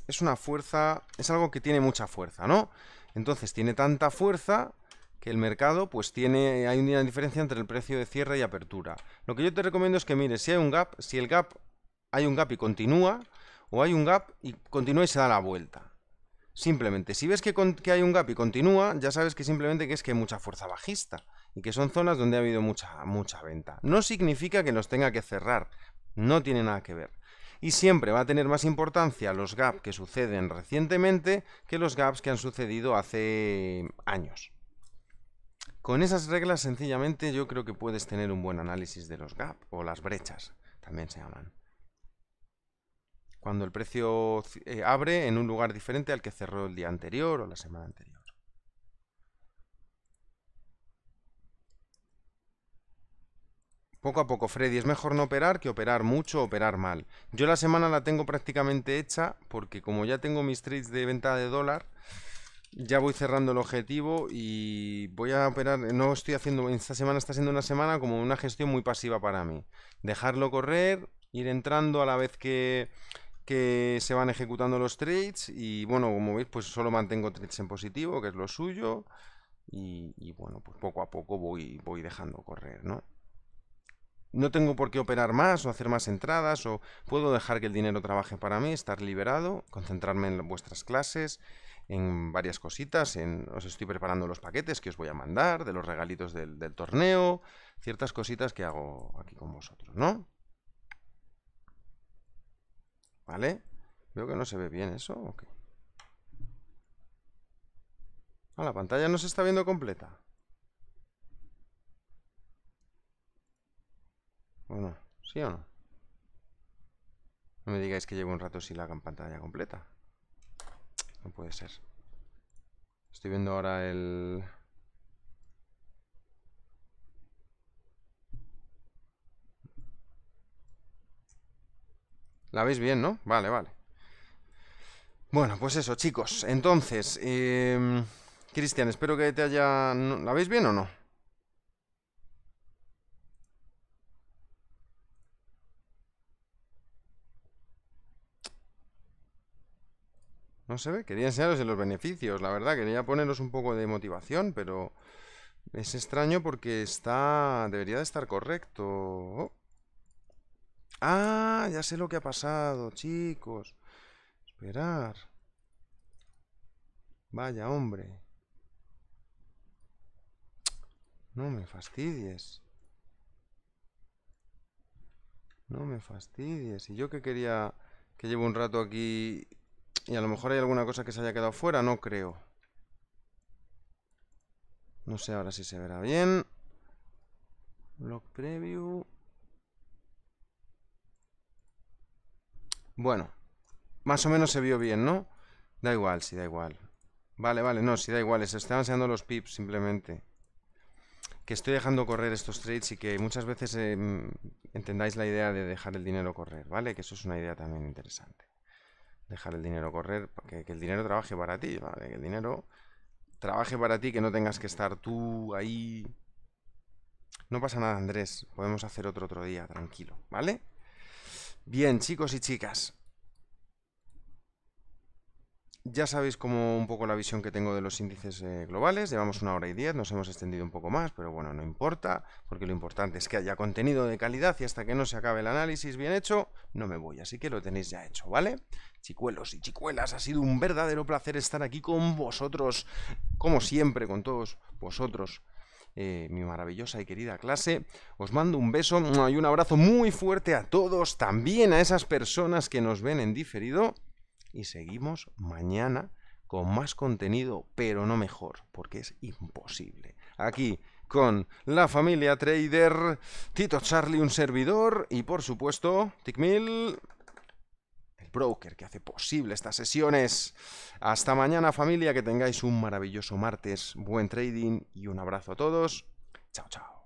es una fuerza, es algo que tiene mucha fuerza, ¿no? Entonces tiene tanta fuerza que el mercado, pues tiene, hay una diferencia entre el precio de cierre y apertura. Lo que yo te recomiendo es que mires si hay un gap, si el gap, hay un gap y continúa, o hay un gap y continúa y se da la vuelta. Simplemente, si ves que, hay un gap y continúa, ya sabes que simplemente que es que hay mucha fuerza bajista y que son zonas donde ha habido mucha, mucha venta. No significa que nos tenga que cerrar, no tiene nada que ver y siempre va a tener más importancia los gaps que suceden recientemente que los gaps que han sucedido hace años. Con esas reglas sencillamente yo creo que puedes tener un buen análisis de los gaps o las brechas, también se llaman. Cuando el precio eh, abre en un lugar diferente al que cerró el día anterior o la semana anterior. Poco a poco, Freddy, es mejor no operar que operar mucho, operar mal. Yo la semana la tengo prácticamente hecha porque como ya tengo mis trades de venta de dólar, ya voy cerrando el objetivo y voy a operar, no estoy haciendo, esta semana está siendo una semana como una gestión muy pasiva para mí. Dejarlo correr, ir entrando a la vez que, se van ejecutando los trades y bueno, como veis, pues solo mantengo trades en positivo, que es lo suyo. Y, bueno, pues poco a poco voy, voy dejando correr, ¿no? no tengo por qué operar más o hacer más entradas o puedo dejar que el dinero trabaje para mí, estar liberado, concentrarme en vuestras clases, en varias cositas, en, os estoy preparando los paquetes que os voy a mandar, de los regalitos del, torneo, ciertas cositas que hago aquí con vosotros, ¿no? ¿Vale? Veo que no se ve bien eso, Ah, la pantalla no se está viendo completa. Bueno, ¿Sí o no? No me digáis que llevo un rato sin la pantalla completa. No puede ser. Estoy viendo ahora el... ¿La veis bien, no? Vale, vale. Bueno, pues eso, chicos. Entonces, em, Cristian, espero que te haya... ¿La veis bien o no? No se ve, quería enseñaros los beneficios, la verdad, quería poneros un poco de motivación, pero es extraño porque está... debería de estar correcto. Ah, ya sé lo que ha pasado, chicos. Esperar. Vaya, hombre. No me fastidies. No me fastidies. Y yo que quería que llevo un rato aquí y a lo mejor hay alguna cosa que se haya quedado fuera, no creo. No sé ahora si se verá bien. Block preview. Bueno, más o menos se vio bien, ¿no? Da igual, sí, da igual. Vale, vale, no, sí, da igual. Se están enseñando los pips, simplemente. Que estoy dejando correr estos trades y que muchas veces em, entendáis la idea de dejar el dinero correr, ¿vale? Que eso es una idea también interesante dejar el dinero correr, que, que el dinero trabaje para ti, ¿vale? Que el dinero trabaje para ti, que no tengas que estar tú ahí. No pasa nada, Andrés, podemos hacer otro otro día, tranquilo, ¿vale? Bien, chicos y chicas, ya sabéis como un poco la visión que tengo de los índices eh, globales, llevamos una hora y diez, nos hemos extendido un poco más, pero bueno, no importa, porque lo importante es que haya contenido de calidad y hasta que no se acabe el análisis bien hecho, no me voy, así que lo tenéis ya hecho, ¿vale? Chicuelos y chicuelas, ha sido un verdadero placer estar aquí con vosotros, como siempre, con todos vosotros. Eh, mi maravillosa y querida clase. Os mando un beso y un abrazo muy fuerte a todos, también a esas personas que nos ven en diferido y seguimos mañana con más contenido, pero no mejor, porque es imposible. Aquí con la familia Trader, Tito Charlie, un servidor y por supuesto, Tickmill, el broker que hace posible estas sesiones. Hasta mañana familia, que tengáis un maravilloso martes, buen trading y un abrazo a todos. Chao, chao.